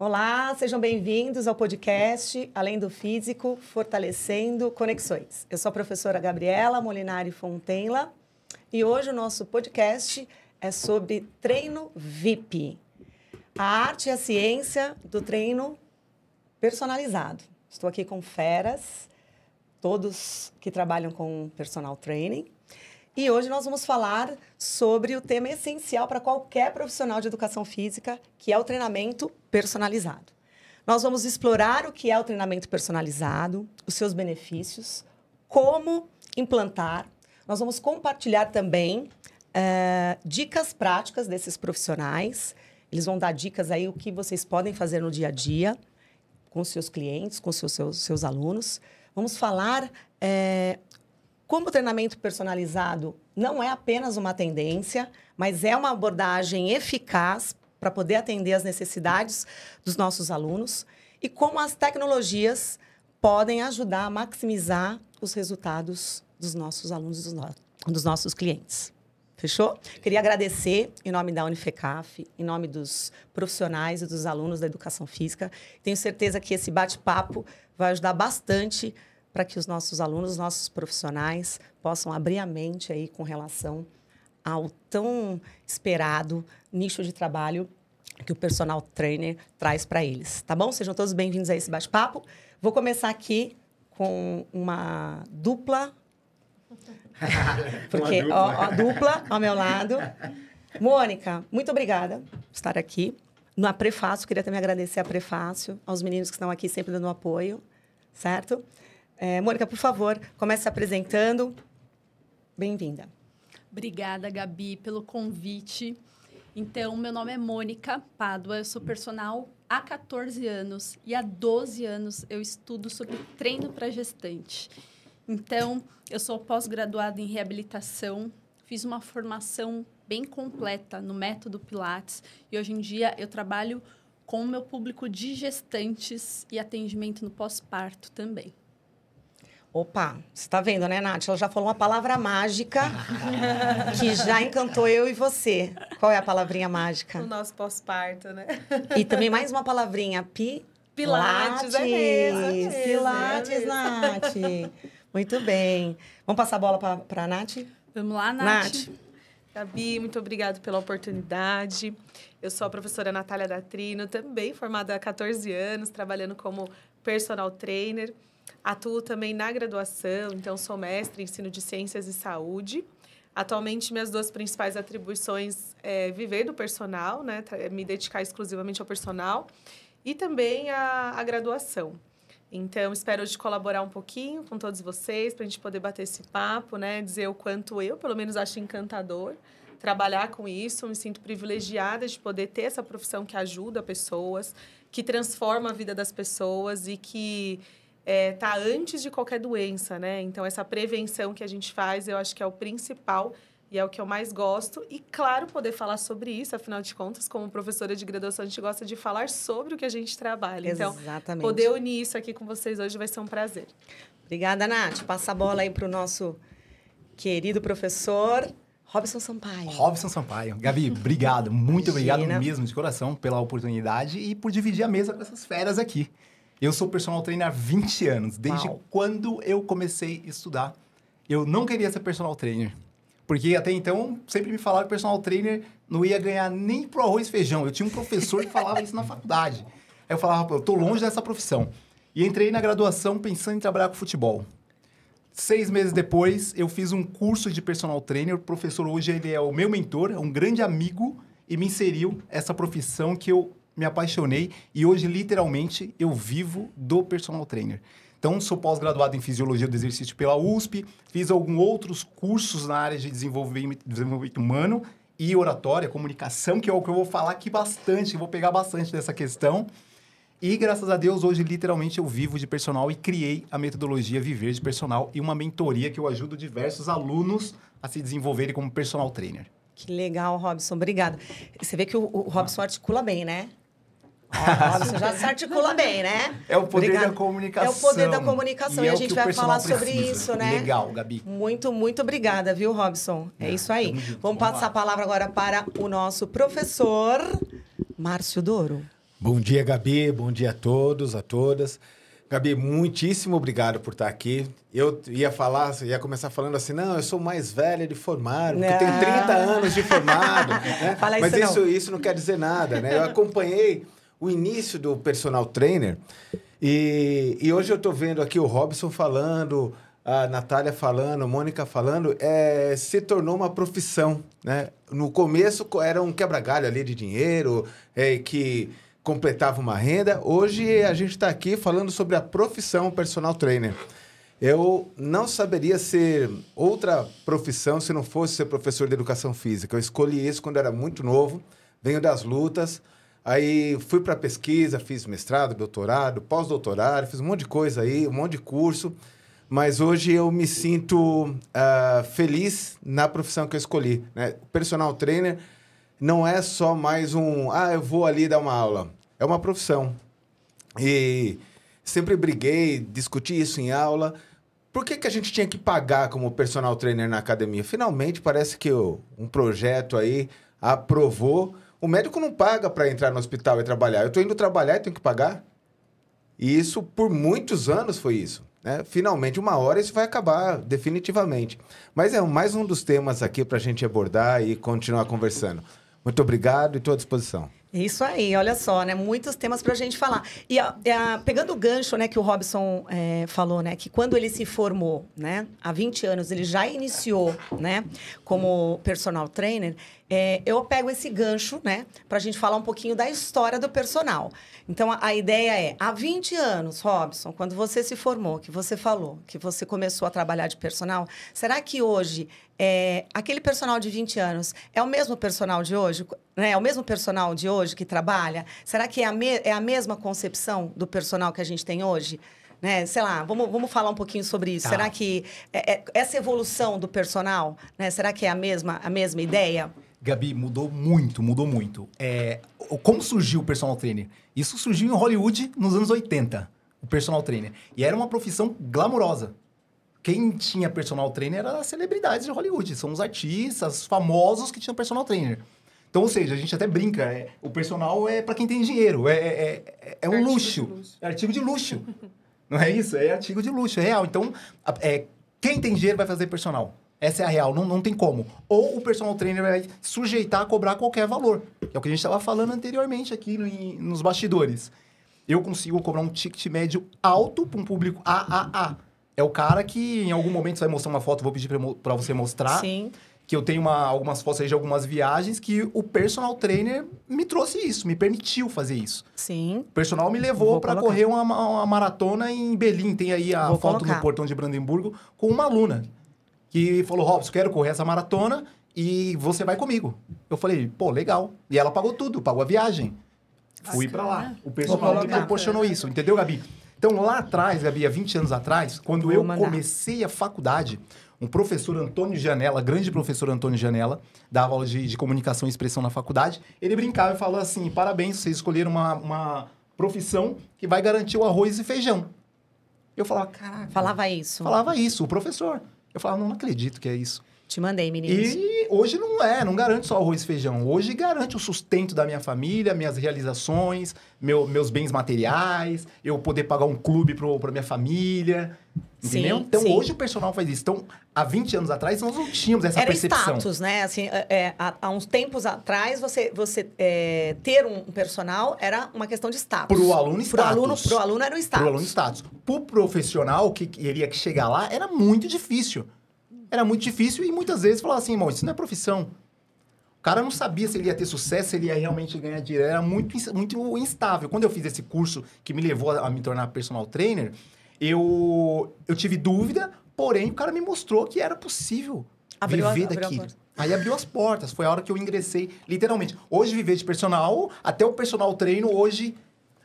Olá, sejam bem-vindos ao podcast Além do Físico, Fortalecendo Conexões. Eu sou a professora Gabriela Molinari Fontenla e hoje o nosso podcast é sobre treino VIP, a arte e a ciência do treino personalizado. Estou aqui com feras, todos que trabalham com personal training, e hoje nós vamos falar sobre o tema essencial para qualquer profissional de educação física, que é o treinamento personalizado. Nós vamos explorar o que é o treinamento personalizado, os seus benefícios, como implantar. Nós vamos compartilhar também uh, dicas práticas desses profissionais. Eles vão dar dicas aí o que vocês podem fazer no dia a dia com seus clientes, com seus, seus, seus alunos. Vamos falar é, como o treinamento personalizado não é apenas uma tendência, mas é uma abordagem eficaz para poder atender as necessidades dos nossos alunos e como as tecnologias podem ajudar a maximizar os resultados dos nossos alunos, dos, no... dos nossos clientes. Fechou? Queria agradecer em nome da Unifecaf, em nome dos profissionais e dos alunos da educação física. Tenho certeza que esse bate-papo vai ajudar bastante para que os nossos alunos, nossos profissionais possam abrir a mente aí com relação ao tão esperado nicho de trabalho que o personal trainer traz para eles, tá bom? Sejam todos bem-vindos a esse bate-papo. Vou começar aqui com uma dupla, porque uma dupla. Ó, ó, dupla ao meu lado. Mônica, muito obrigada por estar aqui. No Prefácio, queria também agradecer a Prefácio, aos meninos que estão aqui sempre dando apoio, certo? É, Mônica, por favor, comece se apresentando. Bem-vinda. Obrigada, Gabi, pelo convite. Então, meu nome é Mônica Pádua, eu sou personal há 14 anos e há 12 anos eu estudo sobre treino para gestante. Então, eu sou pós-graduada em reabilitação, fiz uma formação bem completa no método Pilates e hoje em dia eu trabalho com o meu público de gestantes e atendimento no pós-parto também. Opa, você tá vendo, né, Nath? Ela já falou uma palavra mágica que já encantou eu e você. Qual é a palavrinha mágica? O nosso pós-parto, né? E também mais uma palavrinha, pi... Pilates, Pilates, é mesmo, é, é mesmo, Nath. Muito bem. Vamos passar a bola para a Nath? Vamos lá, Nath. Nath. Gabi, muito obrigado pela oportunidade. Eu sou a professora Natália Datrino, também formada há 14 anos, trabalhando como personal trainer. Atuo também na graduação, então sou mestre em ensino de ciências e saúde. Atualmente, minhas duas principais atribuições é viver do personal, né, é, me dedicar exclusivamente ao personal, e também a, a graduação. Então, espero de colaborar um pouquinho com todos vocês, para a gente poder bater esse papo, né, dizer o quanto eu, pelo menos, acho encantador trabalhar com isso. Me sinto privilegiada de poder ter essa profissão que ajuda pessoas, que transforma a vida das pessoas e que é, tá antes de qualquer doença, né? Então, essa prevenção que a gente faz, eu acho que é o principal e é o que eu mais gosto. E, claro, poder falar sobre isso, afinal de contas, como professora de graduação, a gente gosta de falar sobre o que a gente trabalha. Então, Exatamente. Então, poder unir isso aqui com vocês hoje vai ser um prazer. Obrigada, Nath. Passa a bola aí para o nosso querido professor. Robson Sampaio. Robson Sampaio. Gabi, obrigado. Muito Imagina. obrigado mesmo de coração pela oportunidade e por dividir a mesa com essas feras aqui. Eu sou personal trainer há 20 anos. Desde Uau. quando eu comecei a estudar, eu não queria ser personal trainer. Porque até então, sempre me falaram que personal trainer não ia ganhar nem pro arroz e feijão. Eu tinha um professor que falava isso na faculdade. Aí eu falava, eu tô longe dessa profissão. E entrei na graduação pensando em trabalhar com futebol. Seis meses depois, eu fiz um curso de personal trainer. O professor hoje ele é o meu mentor, é um grande amigo e me inseriu essa profissão que eu me apaixonei e hoje, literalmente, eu vivo do personal trainer. Então, sou pós-graduado em Fisiologia do Exercício pela USP, fiz alguns outros cursos na área de desenvolvimento, desenvolvimento humano e oratória, comunicação, que é o que eu vou falar aqui bastante, vou pegar bastante dessa questão. E graças a Deus, hoje literalmente eu vivo de personal e criei a metodologia Viver de Personal e uma mentoria que eu ajudo diversos alunos a se desenvolverem como personal trainer. Que legal, Robson. Obrigada. Você vê que o, o Robson ah. articula bem, né? É, já se articula bem, né? É o poder Obrigada. da comunicação. É o poder da comunicação. E, e é a gente vai falar precisa. sobre isso, né? Legal, Gabi. Muito, muito obrigada, viu, Robson? É, é isso aí. Vamos, vamos passar lá. a palavra agora para o nosso professor, Márcio Douro. Bom dia, Gabi. Bom dia a todos, a todas. Gabi, muitíssimo obrigado por estar aqui. Eu ia falar, ia começar falando assim, não, eu sou mais velha de formado, porque eu tenho 30 ah. anos de formado. né? Fala isso Mas não. Isso, isso não quer dizer nada, né? Eu acompanhei o início do personal trainer. E, e hoje eu estou vendo aqui o Robson falando, a Natália falando, a Mônica falando, é, se tornou uma profissão, né? No começo era um quebra-galho ali de dinheiro, é, que completava uma renda. Hoje a gente está aqui falando sobre a profissão personal trainer. Eu não saberia ser outra profissão se não fosse ser professor de educação física. Eu escolhi isso quando era muito novo, venho das lutas, Aí fui para pesquisa, fiz mestrado, doutorado, pós-doutorado, fiz um monte de coisa aí, um monte de curso. Mas hoje eu me sinto uh, feliz na profissão que eu escolhi. Né? Personal trainer não é só mais um, ah, eu vou ali dar uma aula. É uma profissão. E sempre briguei, discuti isso em aula. Por que, que a gente tinha que pagar como personal trainer na academia? Finalmente parece que eu, um projeto aí aprovou o médico não paga para entrar no hospital e trabalhar. Eu estou indo trabalhar e tenho que pagar. E isso, por muitos anos, foi isso. Né? Finalmente, uma hora isso vai acabar, definitivamente. Mas é mais um dos temas aqui para a gente abordar e continuar conversando. Muito obrigado e estou à disposição. Isso aí, olha só, né? Muitos temas para a gente falar. E a, a, é, pegando o gancho, né, que o Robson é, falou, né, que quando ele se formou, né, há 20 anos, ele já iniciou, né, como personal trainer é, eu pego esse gancho, né, para a gente falar um pouquinho da história do personal. Então, a, a, ideia é, há 20 anos, Robson, quando você se formou, que você falou, que você começou a trabalhar de personal, será que hoje é, aquele personal de 20 anos é o mesmo personal de hoje? Né? É o mesmo personal de hoje que trabalha? Será que é a, me, é a mesma concepção do personal que a gente tem hoje? né? Sei lá, vamos, vamos falar um pouquinho sobre isso. Tá. Será que é, é, essa evolução do personal, né? Será que é a mesma, a mesma ideia? Gabi, mudou muito, mudou muito. É, como surgiu o personal trainer? Isso surgiu em Hollywood nos anos 80, o personal trainer. E era uma profissão glamourosa. Quem tinha personal trainer era as celebridades de Hollywood. São os artistas famosos que tinham personal trainer. Então, ou seja, a gente até brinca. É, o personal é para quem tem dinheiro. É, é, é, é um é luxo. luxo. É artigo de luxo. Não é isso? É artigo de luxo, é real. Então, é, quem tem dinheiro vai fazer personal. Essa é a real, não, não tem como. Ou o personal trainer vai sujeitar a cobrar qualquer valor, que é o que a gente estava falando anteriormente aqui no, nos bastidores. Eu consigo cobrar um ticket médio alto para um público AAA. É o cara que em algum momento você vai mostrar uma foto, vou pedir para você mostrar. Sim. Que eu tenho uma, algumas fotos aí de algumas viagens que o personal trainer me trouxe isso, me permitiu fazer isso. Sim. O personal me levou para correr uma, uma, maratona em Berlim. Tem aí a vou foto colocar. no portão de Brandemburgo com uma aluna que falou: Robson, quero correr essa maratona e você vai comigo. Eu falei: pô, legal. E ela pagou tudo, pagou a viagem. Fui para lá. O pessoal me proporcionou isso, entendeu, Gabi? Então, lá atrás, Gabi, há 20 anos atrás, quando Vou eu mandar. comecei a faculdade, um professor Antônio Janela, grande professor Antônio Janela, dava aula de, de comunicação e expressão na faculdade, ele brincava e falava assim: parabéns, vocês escolheram uma, uma profissão que vai garantir o arroz e feijão. Eu falava, caraca. Falava isso. Falava isso, o professor. Eu falava, não, não acredito que é isso. Te mandei, meninas E hoje não é, não garante só arroz e feijão. Hoje garante o sustento da minha família, minhas realizações, meu, meus bens materiais, eu poder pagar um clube para minha família. Entendeu? Sim, então sim. hoje o personal faz isso. Então, há 20 anos atrás, nós não tínhamos essa Era percepção. status, né? Assim, é, é, há, há, uns tempos atrás, você, você é, ter um personal era uma questão de status. Para o aluno, status. Para o aluno, pro aluno era o status. Para o aluno, status. Para o profissional que iria chegar lá, era muito difícil era muito difícil e muitas vezes falava assim, irmão, isso não é profissão. O cara não sabia se ele ia ter sucesso, se ele ia realmente ganhar dinheiro. Era muito, muito instável. Quando eu fiz esse curso que me levou a me tornar personal trainer, eu, eu tive dúvida, porém o cara me mostrou que era possível abriu viver a, Aí abriu as portas. Foi a hora que eu ingressei, literalmente. Hoje, viver de personal, até o personal treino, hoje...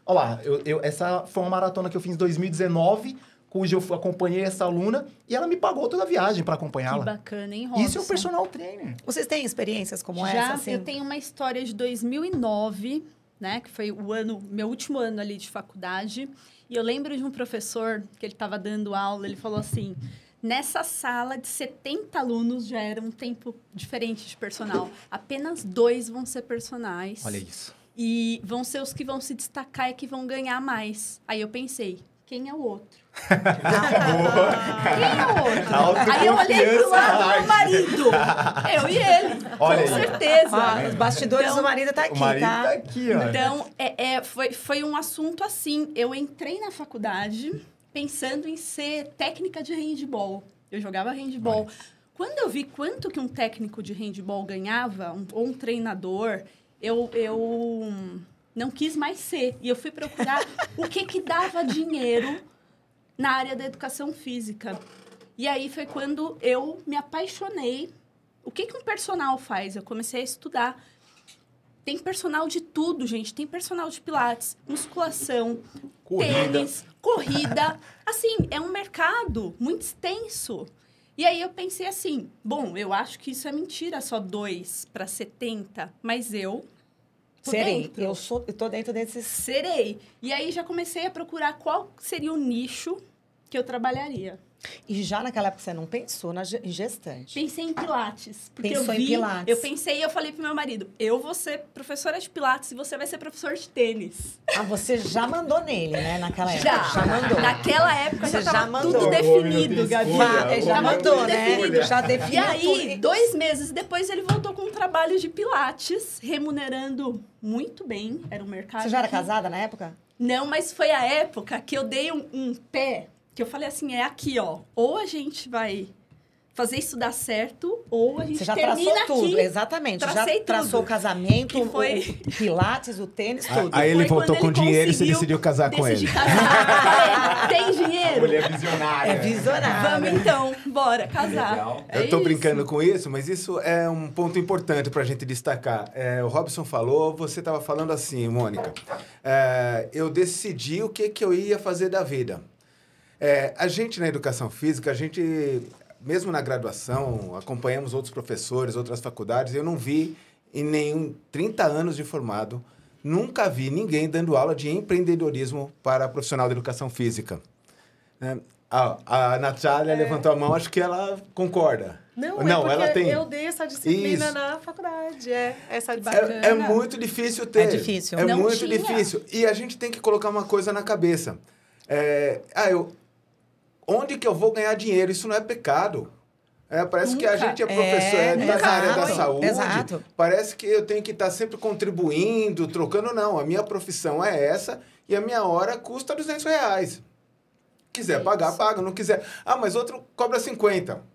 Olha lá, eu, eu, essa foi uma maratona que eu fiz em 2019 cujo eu acompanhei essa aluna e ela me pagou toda a viagem para acompanhá-la. Que bacana, hein, Robson? Isso é um personal trainer. Vocês têm experiências como Já, essa? Assim? Eu tenho uma história de 2009, né, que foi o ano, meu último ano ali de faculdade, e eu lembro de um professor que ele estava dando aula, ele falou assim: Nessa sala de 70 alunos já era um tempo diferente de personal. Apenas dois vão ser personagens. Olha isso. E vão ser os que vão se destacar e que vão ganhar mais. Aí eu pensei, quem é o outro? quem é o outro? Aí eu olhei pro lado do marido. Eu e ele. Olha com aí. certeza. Ah, os bastidores então, do marido tá aqui, o marido tá? tá aqui, ó. Então, é, é, foi, foi um assunto assim. Eu entrei na faculdade pensando em ser técnica de handball. Eu jogava handball. Quando eu vi quanto que um técnico de handball ganhava, um, ou um treinador, eu... eu não quis mais ser. E eu fui procurar o que que dava dinheiro na área da educação física. E aí foi quando eu me apaixonei. O que que um personal faz? Eu comecei a estudar. Tem personal de tudo, gente. Tem personal de pilates, musculação, corrida. tênis, corrida. Assim, é um mercado muito extenso. E aí eu pensei assim, bom, eu acho que isso é mentira, só dois para 70, mas eu Tô Serei. Dentro. Eu sou, eu tô dentro desse. Serei. E aí já comecei a procurar qual seria o nicho que eu trabalharia. E já naquela época você não pensou na em gestante? Pensei em pilates. Porque Pensou eu vi, em pilates. Eu pensei e eu falei pro meu marido, eu vou ser professora de pilates e você vai ser professor de tênis. Ah, você já mandou nele, né? Naquela época. Já. já mandou. Naquela época você já tava já mandou. tudo definido, Gabi. Ah, já, já mandou, né? Definido. Já definiu E aí, dois meses depois, ele voltou com um trabalho de pilates, remunerando muito bem. Era um mercado... Você já era que... casada na época? Não, mas foi a época que eu dei um, um pé que eu falei assim, é aqui, ó. Ou a gente vai fazer isso dar certo, ou a gente Você já termina aqui. tudo, exatamente. Tracei já tudo. o casamento, que foi... o pilates, o tênis, tudo. Aí, aí ele voltou com ele dinheiro e você decidiu casar com ele. Casar. Tem dinheiro? Ele é visionário. É visionário Vamos então, bora casar. É eu tô brincando com isso, mas isso é um ponto importante pra gente destacar. É, o Robson falou, você tava falando assim, Mônica. É, eu decidi o que, que eu ia fazer da vida. É, a gente na educação física, a gente, mesmo na graduação, acompanhamos outros professores, outras faculdades, eu não vi em nenhum 30 anos de formado, nunca vi ninguém dando aula de empreendedorismo para profissional da educação física. É, a, a Natália é. levantou a mão, acho que ela concorda. Não, não é ela tem. Eu dei essa disciplina Isso. na faculdade. É, essa é, é muito difícil é ter. É difícil. É não muito tinha. difícil. E a gente tem que colocar uma coisa na cabeça. É, ah, eu, onde que eu vou ganhar dinheiro? Isso não é pecado. É, parece Nunca. que a gente é, é professor é, tá área da saúde. Exato. Parece que eu tenho que estar tá sempre contribuindo, trocando. Não, a minha profissão é essa e a minha hora custa 200 reais. Quiser é pagar, paga. Não quiser. Ah, mas outro cobra 50.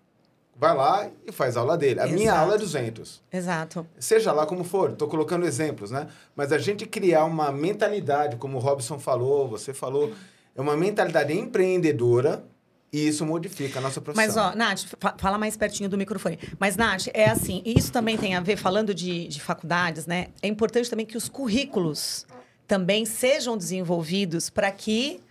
Vai lá e faz a aula dele. A exato. minha aula é 200. Exato. Seja lá como for, estou colocando exemplos, né? Mas a gente criar uma mentalidade, como o Robson falou, você falou, é uma mentalidade empreendedora e isso modifica a nossa profissão. Mas, ó, Nath, fala mais pertinho do microfone. Mas, Nath, é assim, e isso também tem a ver, falando de, de faculdades, né? É importante também que os currículos também sejam desenvolvidos para que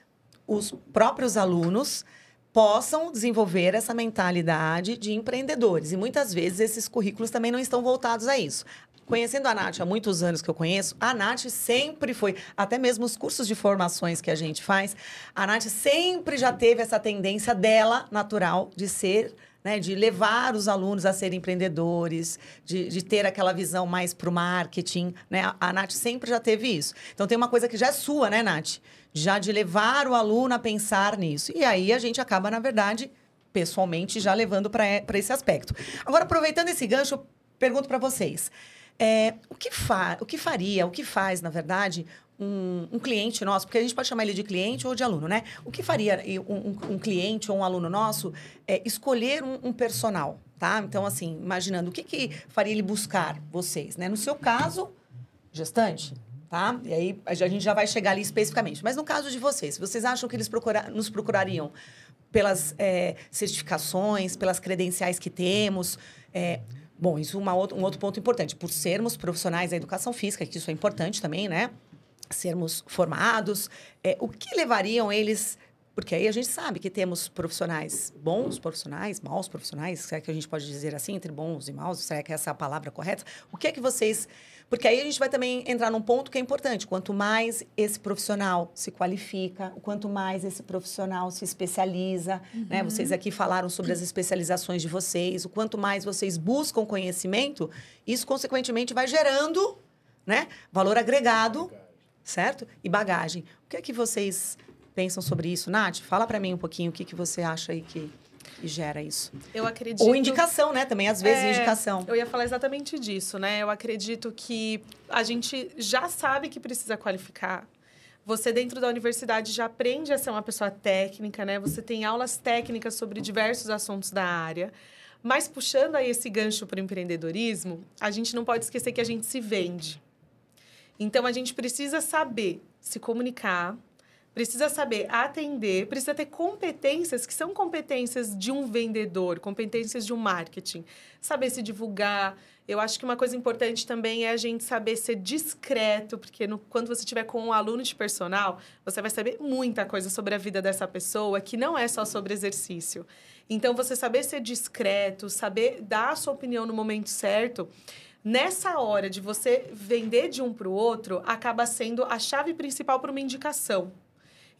os próprios alunos possam desenvolver essa mentalidade de empreendedores. E muitas vezes esses currículos também não estão voltados a isso conhecendo a Nath há muitos anos que eu conheço, a Nath sempre foi, até mesmo os cursos de formações que a gente faz, a Nath sempre já teve essa tendência dela, natural, de ser né, de levar os alunos a serem empreendedores, de, de ter aquela visão mais para o marketing. Né? A, a Nath sempre já teve isso. Então, tem uma coisa que já é sua, né, Nath? Já de levar o aluno a pensar nisso. E aí a gente acaba, na verdade, pessoalmente, já levando para é, esse aspecto. Agora, aproveitando esse gancho, eu pergunto para vocês. É, o, que fa o que faria, o que faz, na verdade, um, um, cliente nosso, porque a gente pode chamar ele de cliente ou de aluno, né? O que faria um, um, um cliente ou um aluno nosso é escolher um, personal, tá? Então, assim, imaginando, o que, que faria ele buscar vocês, né? No seu caso, gestante, tá? E aí a gente já vai chegar ali especificamente. Mas no caso de vocês, vocês acham que eles procura, nos procurariam pelas é, certificações, pelas credenciais que temos, é, Bom, isso é um outro ponto importante. Por sermos profissionais da educação física, que isso é importante também, né? Sermos formados, é, o que levariam eles porque aí a gente sabe que temos profissionais bons, profissionais, maus profissionais, será que a gente pode dizer assim, entre bons e maus? Será que essa é a palavra correta? O que é que vocês porque aí a gente vai também entrar num ponto que é importante. Quanto mais esse profissional se qualifica, quanto mais esse profissional se especializa, né? uhum. né? Vocês aqui falaram sobre as especializações de vocês, o quanto mais vocês buscam conhecimento, isso consequentemente vai gerando, né? Valor agregado, certo? E bagagem. O que é que vocês pensam sobre isso, Nath? Fala para mim um pouquinho o que, que você acha aí que e gera isso. Eu acredito. Ou indicação, né? Também, às vezes, é, indicação. Eu ia falar exatamente disso, né? Eu acredito que a gente já sabe que precisa qualificar. Você, dentro da universidade, já aprende a ser uma pessoa técnica, né? Você tem aulas técnicas sobre diversos assuntos da área. Mas, puxando aí esse gancho para o empreendedorismo, a gente não pode esquecer que a gente se vende. Então, a gente precisa saber se comunicar, precisa saber atender, precisa ter competências que são competências de um vendedor, competências de um marketing, saber se divulgar. Eu acho que uma coisa importante também é a gente saber ser discreto, porque no, quando você tiver com um aluno de personal, você vai saber muita coisa sobre a vida dessa pessoa, que não é só sobre exercício. Então, você saber ser discreto, saber dar a sua opinião no momento certo, nessa hora de você vender de um para o outro, acaba sendo a chave principal para uma indicação.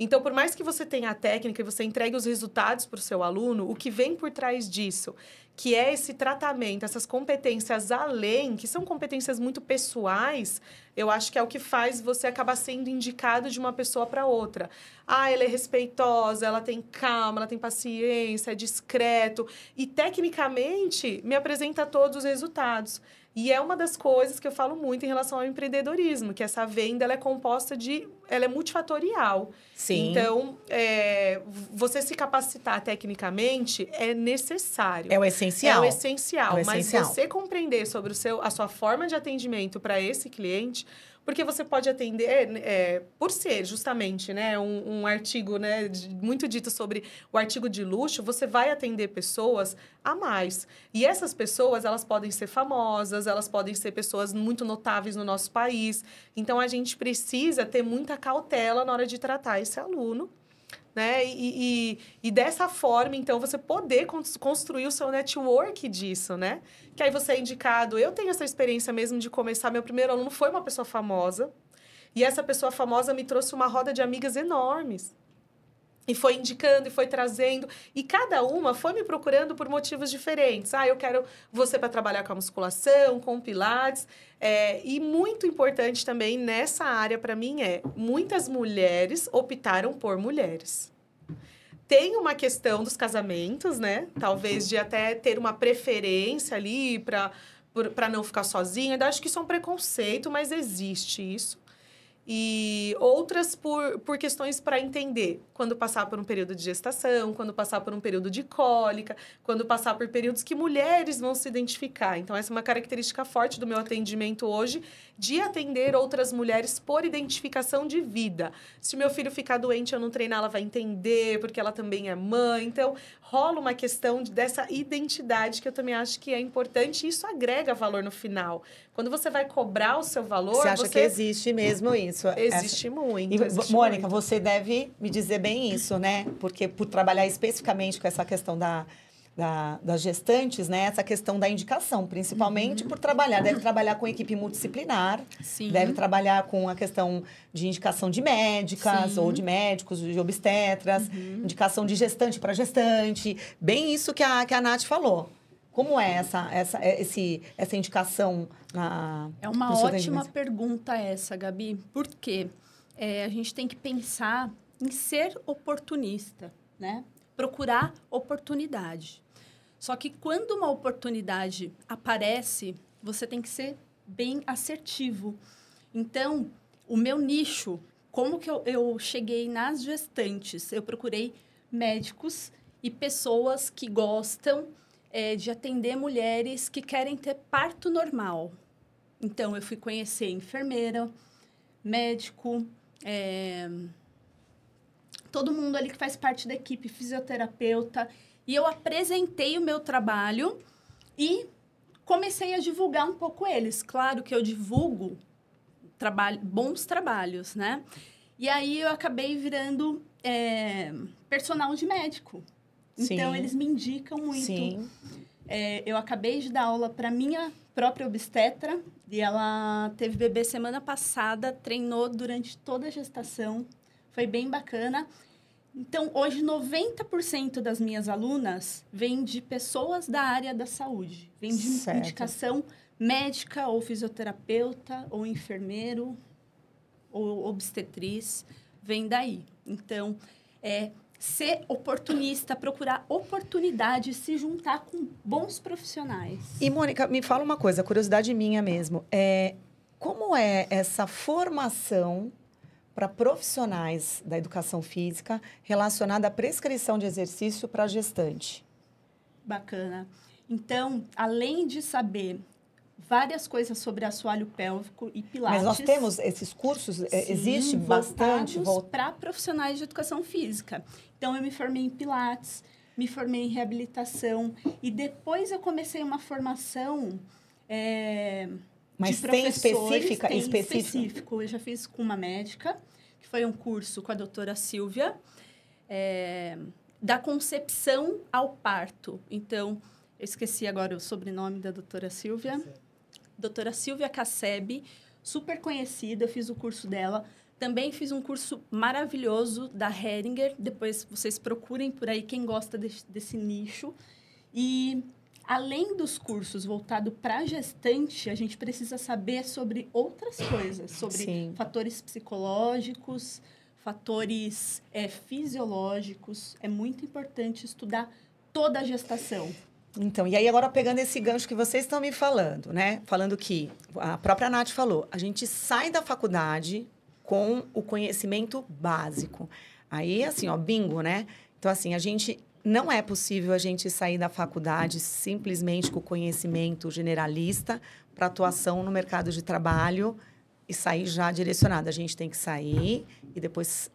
Então, por mais que você tenha a técnica e você entregue os resultados para o seu aluno, o que vem por trás disso, que é esse tratamento, essas competências além, que são competências muito pessoais, eu acho que é o que faz você acabar sendo indicado de uma pessoa para outra. Ah, ela é respeitosa, ela tem calma, ela tem paciência, é discreto e tecnicamente me apresenta todos os resultados. E é uma das coisas que eu falo muito em relação ao empreendedorismo, que essa venda ela é composta de. ela é multifatorial. Sim. Então, é, você se capacitar tecnicamente é necessário. É o essencial. É o essencial. É o essencial. mas essencial. você compreender sobre o seu, a sua forma de atendimento para esse cliente porque você pode atender, é, né, é, por ser justamente né, um, um artigo né, muito dito sobre o artigo de luxo, você vai atender pessoas a mais. E essas pessoas, elas podem ser famosas, elas podem ser pessoas muito notáveis no nosso país. Então, a gente precisa ter muita cautela na hora de tratar esse aluno né? E, e, e, dessa forma, então, você poder construir o seu network disso, né? Que aí você é indicado. Eu tenho essa experiência mesmo de começar. Meu primeiro aluno foi uma pessoa famosa. E essa pessoa famosa me trouxe uma roda de amigas enormes. E foi indicando e foi trazendo. E cada uma foi me procurando por motivos diferentes. Ah, eu quero você para trabalhar com a musculação, com Pilates. É, e muito importante também nessa área para mim é: muitas mulheres optaram por mulheres. Tem uma questão dos casamentos, né? Talvez de até ter uma preferência ali para não ficar sozinha. Eu acho que isso é um preconceito, mas existe isso e outras por, por questões para entender. Quando passar por um período de gestação, quando passar por um período de cólica, quando passar por períodos que mulheres vão se identificar. Então, essa é uma característica forte do meu atendimento hoje, de atender outras mulheres por identificação de vida. Se meu filho ficar doente, eu não treinar, ela vai entender, porque ela também é mãe. Então, rola uma questão dessa identidade que eu também acho que é importante e isso agrega valor no final. Quando você vai cobrar o seu valor. Você acha você... que existe mesmo isso? isso. Existe essa... muito. E, existe Mônica, muito. você deve me dizer bem isso, né? Porque por trabalhar especificamente com essa questão da, da, das gestantes, né? Essa questão da indicação, principalmente uhum. por trabalhar. Deve trabalhar com equipe multidisciplinar, Sim. deve trabalhar com a questão de indicação de médicas Sim. ou de médicos, de obstetras, uhum. indicação de gestante para gestante. Bem isso que a, que a Nath falou. Como é essa, essa, esse, essa indicação? Na, é uma ótima pergunta essa, Gabi. Por quê? É, a gente tem que pensar em ser oportunista, né? Procurar oportunidade. Só que quando uma oportunidade aparece, você tem que ser bem assertivo. Então, o meu nicho, como que eu, eu cheguei nas gestantes? Eu procurei médicos e pessoas que gostam é, de atender mulheres que querem ter parto normal. Então, eu fui conhecer enfermeira, médico, é, todo mundo ali que faz parte da equipe, fisioterapeuta. E eu apresentei o meu trabalho e comecei a divulgar um pouco eles. Claro que eu divulgo trabalho, bons trabalhos, né? E aí eu acabei virando é, personal de médico. Então, Sim. Então, eles me indicam muito. Sim. É, eu acabei de dar aula para minha própria obstetra e ela teve bebê semana passada, treinou durante toda a gestação, foi bem bacana. Então, hoje 90% das minhas alunas vêm de pessoas da área da saúde, vêm de certo. indicação médica ou fisioterapeuta ou enfermeiro ou obstetriz, vem daí. Então, é ser oportunista, procurar oportunidade, se juntar com bons profissionais. E, Mônica, me fala uma coisa, curiosidade minha mesmo. É, como é essa formação para profissionais da educação física relacionada à prescrição de exercício para gestante? Bacana. Então, além de saber várias coisas sobre assoalho pélvico e pilates. Mas nós temos esses cursos, é, Sim, existe bastante para profissionais de educação física. Então eu me formei em pilates, me formei em reabilitação e depois eu comecei uma formação é, mas tem específica, tem específica? específico. Eu já fiz com uma médica, que foi um curso com a doutora Silvia, é, da concepção ao parto. Então, eu esqueci agora o sobrenome da doutora Silvia. Tá doutora Silvia Cassebe, super conhecida, eu fiz o curso dela. Também fiz um curso maravilhoso da Heringer, depois vocês procurem por aí quem gosta de, desse nicho. E além dos cursos voltados para gestante, a gente precisa saber sobre outras coisas, sobre Sim. fatores psicológicos, fatores é, fisiológicos. É muito importante estudar toda a gestação. Então, e aí agora pegando esse gancho que vocês estão me falando, né? Falando que a própria Nath falou, a gente sai da faculdade com o conhecimento básico. Aí, assim, ó, bingo, né? Então, assim, a gente não é possível a gente sair da faculdade simplesmente com conhecimento generalista para atuação no mercado de trabalho e sair já direcionado. A gente tem que sair e depois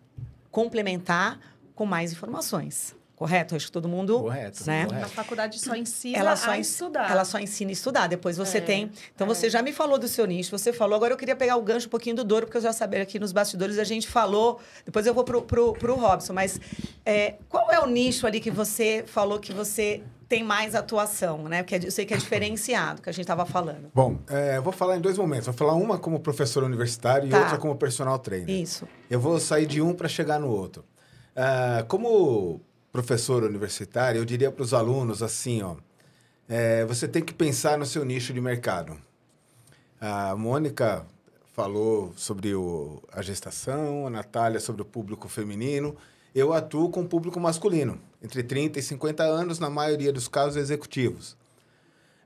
complementar com mais informações. Correto? Acho que todo mundo. Correto. Né? correto. A faculdade só ensina ela só a estudar. Ela só ensina a estudar. Depois você é, tem. Então é. você já me falou do seu nicho, você falou. Agora eu queria pegar o gancho um pouquinho do Douro, porque eu já sabia aqui nos bastidores a gente falou. Depois eu vou pro, pro, pro Robson. Mas é, qual é o nicho ali que você falou que você tem mais atuação, né? Porque é eu sei que é diferenciado que a gente estava falando. Bom, é, vou falar em dois momentos. Vou falar uma como professor universitário tá. e outra como personal trainer. Isso. Eu vou sair de um para chegar no outro. Ah, como professor universitário, eu diria para os alunos assim, ó, é, você tem que pensar no seu nicho de mercado. A Mônica falou sobre o, a gestação, a Natália sobre o público feminino. Eu atuo com o público masculino, entre 30 e 50 anos, na maioria dos casos executivos.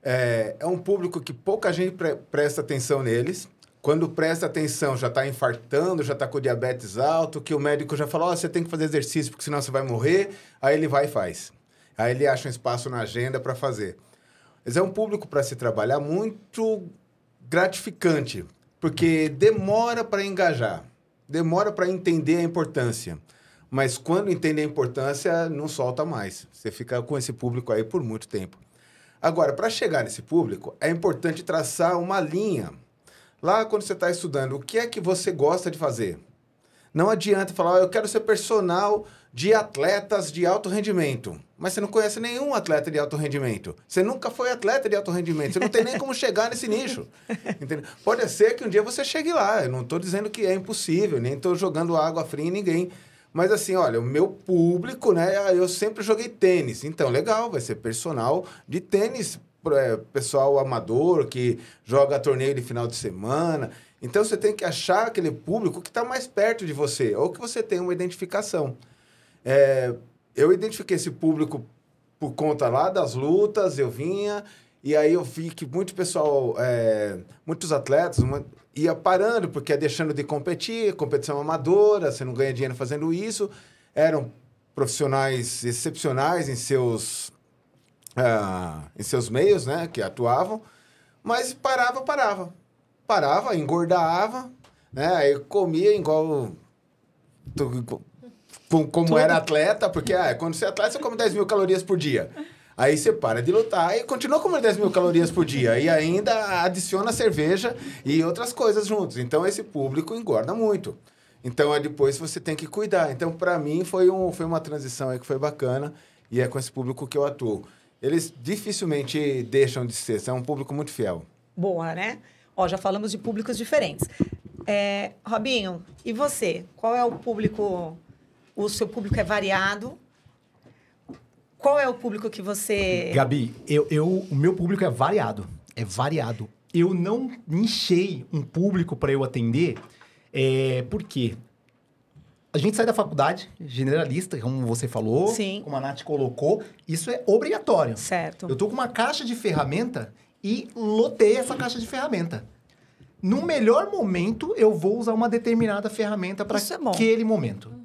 É, é um público que pouca gente pre presta atenção neles, quando presta atenção, já está infartando, já está com diabetes alto, que o médico já falou, oh, você tem que fazer exercício porque senão você vai morrer, aí ele vai e faz. Aí ele acha um espaço na agenda para fazer. Mas é um público para se trabalhar muito gratificante, porque demora para engajar, demora para entender a importância. Mas quando entende a importância, não solta mais. Você fica com esse público aí por muito tempo. Agora, para chegar nesse público, é importante traçar uma linha Lá quando você está estudando, o que é que você gosta de fazer? Não adianta falar, oh, eu quero ser personal de atletas de alto rendimento. Mas você não conhece nenhum atleta de alto rendimento. Você nunca foi atleta de alto rendimento. Você não tem nem como chegar nesse nicho. Entendeu? Pode ser que um dia você chegue lá. Eu não estou dizendo que é impossível, nem estou jogando água fria em ninguém. Mas assim, olha, o meu público, né? Eu sempre joguei tênis. Então, legal, vai ser personal de tênis é, pessoal amador que joga torneio de final de semana. Então você tem que achar aquele público que está mais perto de você, ou que você tem uma identificação. É, eu identifiquei esse público por conta lá das lutas, eu vinha, e aí eu vi que muito pessoal, é, muitos atletas uma, ia parando, porque ia deixando de competir, competição amadora, você não ganha dinheiro fazendo isso. Eram profissionais excepcionais em seus ah, em seus meios, né, que atuavam, mas parava, parava. Parava, engordava, né, aí comia igual... como Tudo. era atleta, porque ah, quando você é atleta, você come 10 mil calorias por dia. Aí você para de lutar e continua comendo 10 mil calorias por dia. E ainda adiciona cerveja e outras coisas juntos. Então, esse público engorda muito. Então, é depois você tem que cuidar. Então, para mim, foi, um, foi uma transição aí que foi bacana. E é com esse público que eu atuo. Eles dificilmente deixam de ser, são um público muito fiel. Boa, né? Ó, já falamos de públicos diferentes. É, Robinho, e você? Qual é o público? O seu público é variado? Qual é o público que você. Gabi, eu, eu, o meu público é variado. É variado. Eu não enchei um público para eu atender, é, por quê? a gente sai da faculdade generalista, como você falou, Sim. como a Nath colocou, isso é obrigatório. Certo. Eu tô com uma caixa de ferramenta e lotei essa caixa de ferramenta. No melhor momento, eu vou usar uma determinada ferramenta para é aquele momento.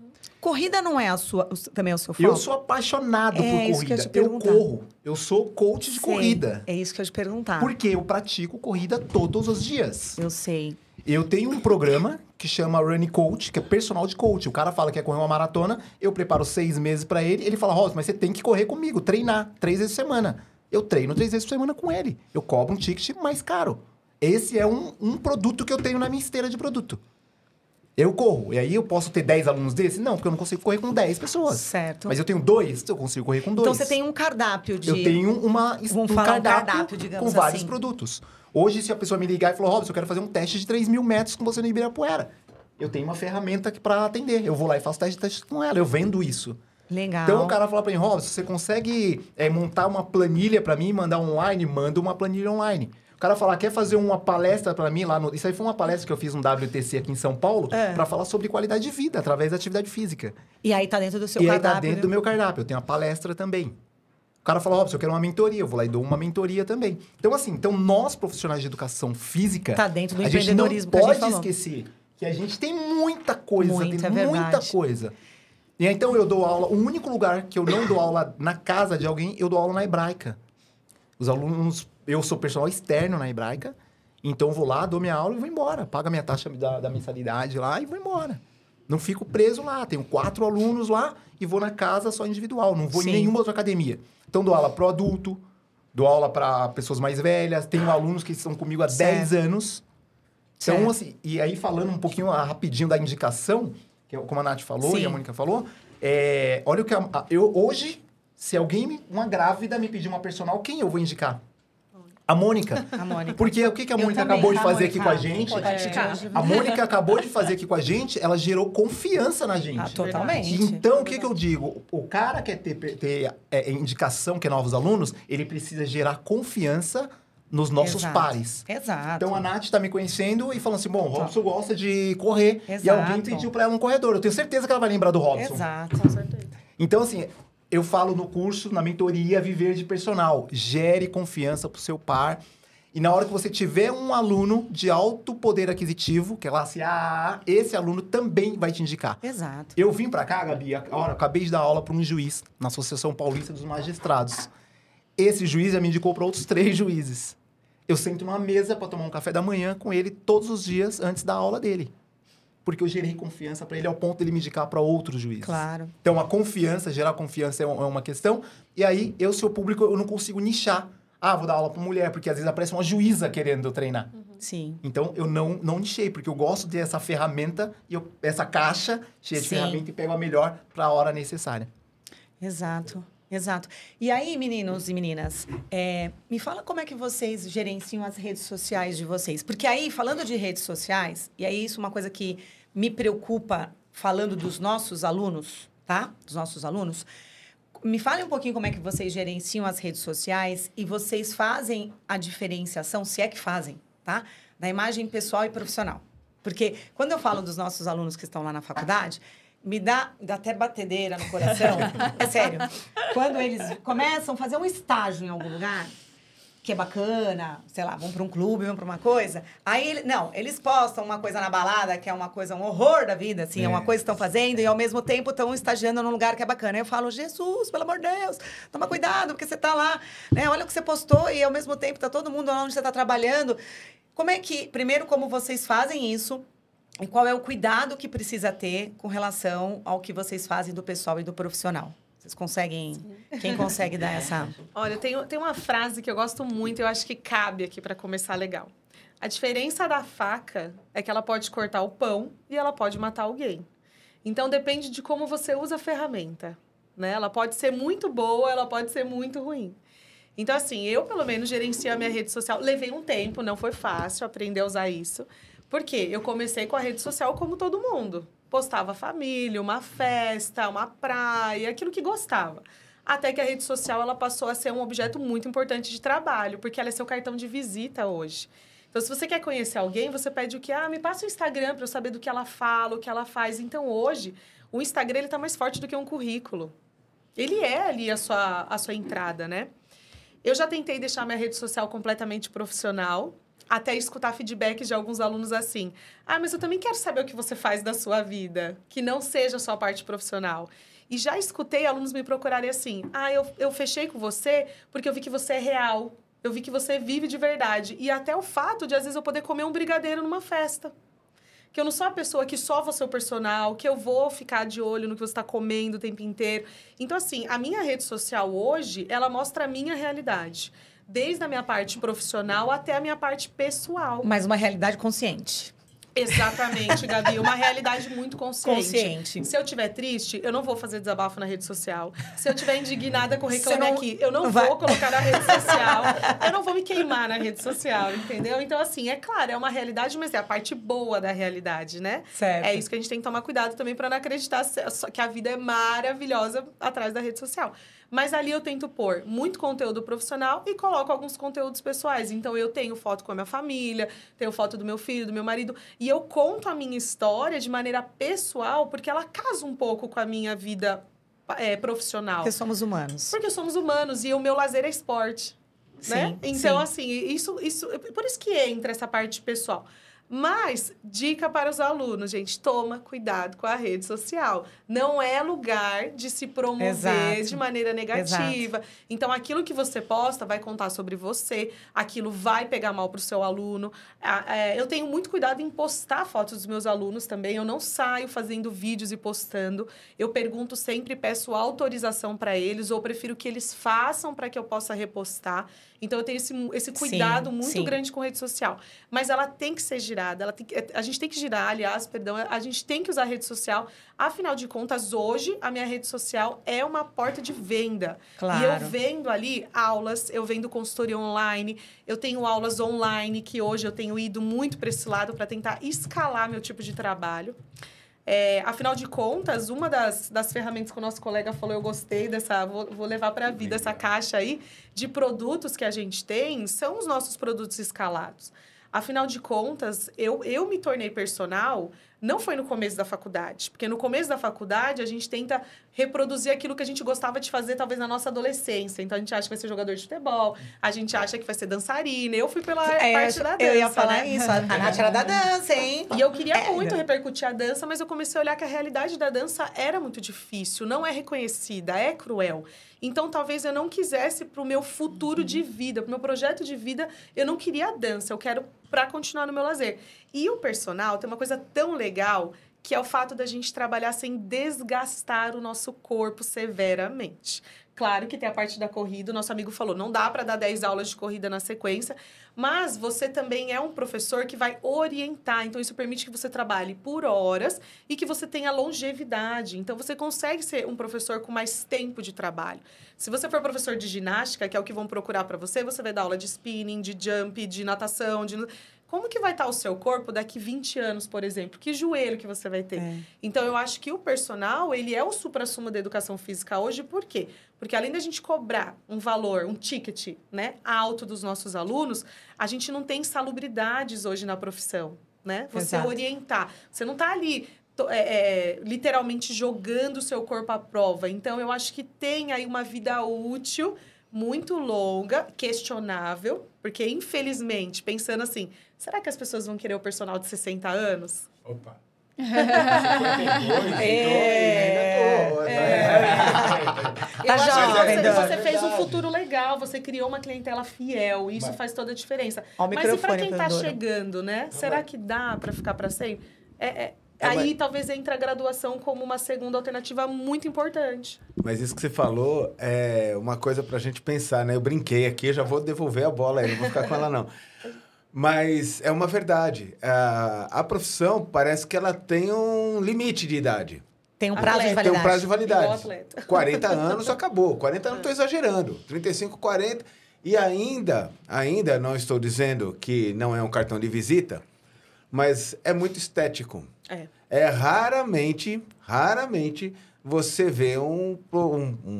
Corrida não é a sua, também é o seu foco? Eu sou apaixonado é por corrida. Eu, eu, corro. Eu sou coach de sei. corrida. É isso que eu ia te perguntar. Porque eu pratico corrida todos os dias. Eu sei. Eu tenho um programa que chama Running Coach, que é personal de coach. O cara fala que quer correr uma maratona, eu preparo seis meses para ele. Ele fala, Rosa, mas você tem que correr comigo, treinar três vezes por semana. Eu treino três vezes por semana com ele. Eu cobro um ticket mais caro. Esse é um, um produto que eu tenho na minha esteira de produto. Eu corro. E aí eu posso ter 10 alunos desse? Não, porque eu não consigo correr com 10 pessoas. Certo. Mas eu tenho dois, eu consigo correr com dois. Então você tem um cardápio de. Eu tenho uma, Vamos um falar cardápio, cardápio digamos com assim. vários produtos. Hoje, se a pessoa me ligar e falar: Robson, eu quero fazer um teste de 3 mil metros com você no Ibirapuera. Eu tenho uma ferramenta para atender. Eu vou lá e faço teste, teste com ela. Eu vendo isso. Legal. Então o cara fala para mim, Robson, você consegue é, montar uma planilha para mim, mandar online? Manda uma planilha online cara falar, quer fazer uma palestra para mim lá no... Isso aí foi uma palestra que eu fiz no WTC aqui em São Paulo é. para falar sobre qualidade de vida através da atividade física. E aí tá dentro do seu e cardápio. E aí tá dentro né? do meu cardápio. Eu tenho uma palestra também. O cara fala, ó, se eu quero uma mentoria, eu vou lá e dou uma mentoria também. Então, assim, então nós, profissionais de educação física... Tá dentro do empreendedorismo a gente não pode gente esquecer que a gente tem muita coisa, tem é muita coisa. E aí, então eu dou aula... O único lugar que eu não dou aula na casa de alguém, eu dou aula na hebraica. Os alunos eu sou pessoal externo na Hebraica, então vou lá, dou minha aula e vou embora. paga minha taxa da, da mensalidade lá e vou embora. Não fico preso lá. Tenho quatro alunos lá e vou na casa só individual. Não vou Sim. em nenhuma outra academia. Então dou aula pro adulto, dou aula para pessoas mais velhas. Tenho alunos que estão comigo há certo. 10 anos. Então, certo. Então, assim, e aí falando um pouquinho ah, rapidinho da indicação, que é como a Nath falou Sim. e a Mônica falou, é, olha o que a, eu, hoje, se alguém, uma grávida, me pedir uma personal, quem eu vou indicar? A Mônica. A Mônica. Porque o que, que a Mônica acabou de tá, fazer aqui com a gente? É. A Mônica acabou de fazer aqui com a gente, ela gerou confiança na gente. Ah, totalmente. Então, o que, que eu digo? O cara quer ter, ter é, é indicação, que é novos alunos, ele precisa gerar confiança nos nossos Exato. pares. Exato. Então a Nath está me conhecendo e falando assim: bom, o tá. Robson gosta de correr. Exato. E alguém pediu para ela um corredor. Eu tenho certeza que ela vai lembrar do Robson. Exato, com certeza. Então, assim, eu falo no curso, na mentoria Viver de Personal. Gere confiança para o seu par. E na hora que você tiver um aluno de alto poder aquisitivo, que é lá se ah, esse aluno também vai te indicar. Exato. Eu vim para cá, Gabi, agora, acabei de dar aula para um juiz na Associação Paulista dos Magistrados. Esse juiz já me indicou para outros três juízes. Eu sento numa mesa para tomar um café da manhã com ele todos os dias antes da aula dele porque eu gerei confiança para ele ao ponto de ele me indicar para outro juiz. Claro. Então, a confiança, gerar confiança é, é uma questão. E aí, eu, seu público, eu não consigo nichar. Ah, vou dar aula para mulher, porque às vezes aparece uma juíza querendo treinar. Uhum. Sim. Então, eu não, não nichei, porque eu gosto de essa ferramenta, e essa caixa cheia de Sim. ferramenta e pego a melhor para a hora necessária. Exato. Exato. E aí, meninos e meninas, é, me fala como é que vocês gerenciam as redes sociais de vocês. Porque aí, falando de redes sociais, e aí isso é uma coisa que me preocupa falando dos nossos alunos, tá? Dos nossos alunos. Me fale um pouquinho como é que vocês gerenciam as redes sociais e vocês fazem a diferenciação, se é que fazem, tá? Da imagem pessoal e profissional. Porque quando eu falo dos nossos alunos que estão lá na faculdade, me dá, dá até batedeira no coração. é sério. Quando eles começam a fazer um estágio em algum lugar, que é bacana, sei lá, vão para um clube, vão para uma coisa. Aí, não, eles postam uma coisa na balada, que é uma coisa, um horror da vida, assim, é, é uma coisa que estão fazendo, e ao mesmo tempo estão estagiando num lugar que é bacana. Aí eu falo, Jesus, pelo amor de Deus, toma cuidado, porque você está lá, né? Olha o que você postou, e ao mesmo tempo está todo mundo lá onde você está trabalhando. Como é que, primeiro, como vocês fazem isso? E qual é o cuidado que precisa ter com relação ao que vocês fazem do pessoal e do profissional? Vocês conseguem? Sim. Quem consegue dar essa? Olha, tem, tem uma frase que eu gosto muito, eu acho que cabe aqui para começar legal. A diferença da faca é que ela pode cortar o pão e ela pode matar alguém. Então depende de como você usa a ferramenta, né? Ela pode ser muito boa, ela pode ser muito ruim. Então assim, eu pelo menos gerencio a minha rede social, levei um tempo, não foi fácil aprender a usar isso. Porque eu comecei com a rede social como todo mundo. Postava família, uma festa, uma praia, aquilo que gostava. Até que a rede social ela passou a ser um objeto muito importante de trabalho, porque ela é seu cartão de visita hoje. Então, se você quer conhecer alguém, você pede o que? Ah, me passa o Instagram para eu saber do que ela fala, o que ela faz. Então, hoje, o Instagram ele está mais forte do que um currículo. Ele é ali a sua, a sua entrada, né? Eu já tentei deixar minha rede social completamente profissional, até escutar feedback de alguns alunos assim: ah, mas eu também quero saber o que você faz da sua vida, que não seja só a parte profissional. E já escutei alunos me procurarem assim: ah, eu, eu fechei com você porque eu vi que você é real, eu vi que você vive de verdade. E até o fato de, às vezes, eu poder comer um brigadeiro numa festa. Que eu não sou a pessoa que só vou ser o personal, que eu vou ficar de olho no que você está comendo o tempo inteiro. Então, assim, a minha rede social hoje, ela mostra a minha realidade desde a minha parte profissional até a minha parte pessoal. Mas uma realidade consciente. Exatamente, Gabi. Uma realidade muito consciente. Consciente. Se eu tiver triste, eu não vou fazer desabafo na rede social. Se eu tiver indignada com reclame não... aqui, eu não Vai. vou colocar na rede social. eu não vou me queimar na rede social, entendeu? Então, assim, é claro, é uma realidade, mas é a parte boa da realidade, né? Certo. É isso que a gente tem que tomar cuidado também para não acreditar que a vida é maravilhosa atrás da rede social. Mas ali eu tento pôr muito conteúdo profissional e coloco alguns conteúdos pessoais. Então eu tenho foto com a minha família, tenho foto do meu filho, do meu marido. E eu conto a minha história de maneira pessoal, porque ela casa um pouco com a minha vida é, profissional. Porque somos humanos. Porque somos humanos e o meu lazer é esporte. Né? Sim, né? Então, sim. assim, isso, isso. Por isso que entra essa parte pessoal. Mas, dica para os alunos, gente, toma cuidado com a rede social. Não é lugar de se promover Exato. de maneira negativa. Exato. Então, aquilo que você posta vai contar sobre você, aquilo vai pegar mal para o seu aluno. É, eu tenho muito cuidado em postar fotos dos meus alunos também. Eu não saio fazendo vídeos e postando. Eu pergunto sempre, peço autorização para eles, ou prefiro que eles façam para que eu possa repostar. Então, eu tenho esse, esse cuidado sim, muito sim. grande com rede social. Mas ela tem que ser girada girada, ela tem que, a gente tem que girar, aliás, perdão, a gente tem que usar a rede social. Afinal de contas, hoje, a minha rede social é uma porta de venda. Claro. E eu vendo ali aulas, eu vendo consultoria online, eu tenho aulas online, que hoje eu tenho ido muito para esse lado para tentar escalar meu tipo de trabalho. É, afinal de contas, uma das, das ferramentas que o nosso colega falou, eu gostei dessa, vou, vou levar para a vida essa caixa aí, de produtos que a gente tem, são os nossos produtos escalados. Afinal de contas, eu, eu me tornei personal não foi no começo da faculdade, porque no começo da faculdade a gente tenta reproduzir aquilo que a gente gostava de fazer talvez na nossa adolescência. Então a gente acha que vai ser jogador de futebol, a gente acha que vai ser dançarina. Eu fui pela é, parte da dança. Eu ia falar né? isso, a Nath era da dança, hein? E eu queria é. muito repercutir a dança, mas eu comecei a olhar que a realidade da dança era muito difícil, não é reconhecida, é cruel. Então talvez eu não quisesse para o meu futuro de vida, para o meu projeto de vida, eu não queria a dança, eu quero para continuar no meu lazer. E o personal tem uma coisa tão legal que é o fato da gente trabalhar sem desgastar o nosso corpo severamente. Claro que tem a parte da corrida, o nosso amigo falou, não dá para dar 10 aulas de corrida na sequência, mas você também é um professor que vai orientar, então isso permite que você trabalhe por horas e que você tenha longevidade. Então você consegue ser um professor com mais tempo de trabalho. Se você for professor de ginástica, que é o que vão procurar para você, você vai dar aula de spinning, de jump, de natação, de como que vai estar tá o seu corpo daqui 20 anos, por exemplo? Que joelho que você vai ter? É. Então, eu acho que o personal, ele é o supra-sumo da educação física hoje, por quê? Porque além da gente cobrar um valor, um ticket, né, alto dos nossos alunos, a gente não tem salubridades hoje na profissão, né? Você Exato. orientar. Você não está ali é, é, literalmente jogando o seu corpo à prova. Então, eu acho que tem aí uma vida útil muito longa, questionável, porque infelizmente, pensando assim, Será que as pessoas vão querer o personal de 60 anos? Opa! tô, você, você fez um futuro legal, você criou uma clientela fiel, isso Vai. faz toda a diferença. Ó, Mas e para quem está chegando, né? será vai. que dá para ficar para sempre? É, é, é aí vai. talvez entre a graduação como uma segunda alternativa muito importante. Mas isso que você falou é uma coisa para a gente pensar, né? Eu brinquei aqui, já vou devolver a bola aí, não vou ficar com ela não. Mas é uma verdade. A, a profissão parece que ela tem um limite de idade. Tem um prazo atleta. de validade. Tem um prazo de validade. 40 anos acabou. 40 anos estou exagerando. 35, 40. E ainda, ainda não estou dizendo que não é um cartão de visita, mas é muito estético. É, é raramente, raramente você vê um, um,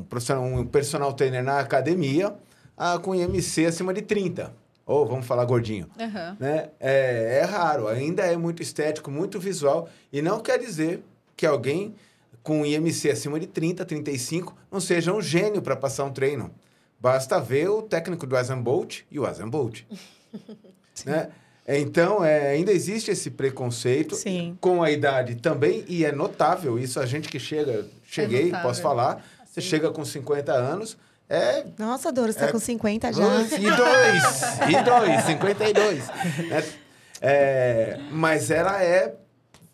um, um personal trainer na academia ah, com IMC acima de 30 ou vamos falar gordinho. Uhum. Né? É, é raro, ainda é muito estético, muito visual, e não quer dizer que alguém com IMC acima de 30, 35 não seja um gênio para passar um treino. Basta ver o técnico do Asan Bolt e o Asan Bolt. né? Então, é, ainda existe esse preconceito Sim. com a idade também, e é notável isso. A gente que chega, é cheguei, é posso falar, você chega com 50 anos, é, Nossa, Doris, você tá é, tá com 50 já. E dois, e dois, 52. Né? É, mas ela é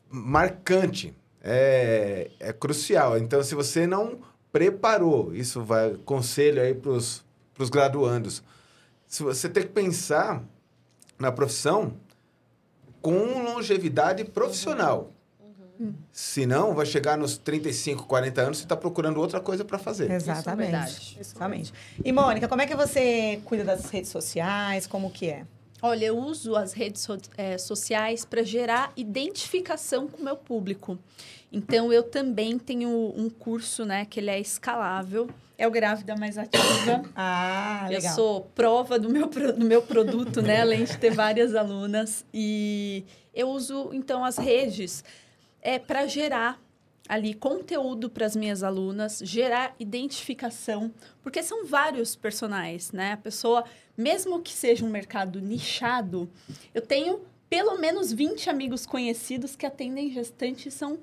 marcante, é, é crucial. Então, se você não preparou, isso vai conselho aí para os graduandos. Se você tem que pensar na profissão com longevidade profissional. Se não, vai chegar nos 35, 40 anos, você está procurando outra coisa para fazer. Exatamente. É Exatamente. E, Mônica, como é que você cuida das redes sociais? Como que é? Olha, eu uso as redes so é, sociais para gerar identificação com o meu público. Então, eu também tenho um curso, né, que ele é escalável. É o Grávida Mais Ativa. ah, legal. Eu sou prova do meu, do meu produto, né, além de ter várias alunas. E eu uso, então, as redes é para gerar ali conteúdo para as minhas alunas, gerar identificação, porque são vários personagens, né? A pessoa, mesmo que seja um mercado nichado, eu tenho pelo menos 20 amigos conhecidos que atendem gestantes e são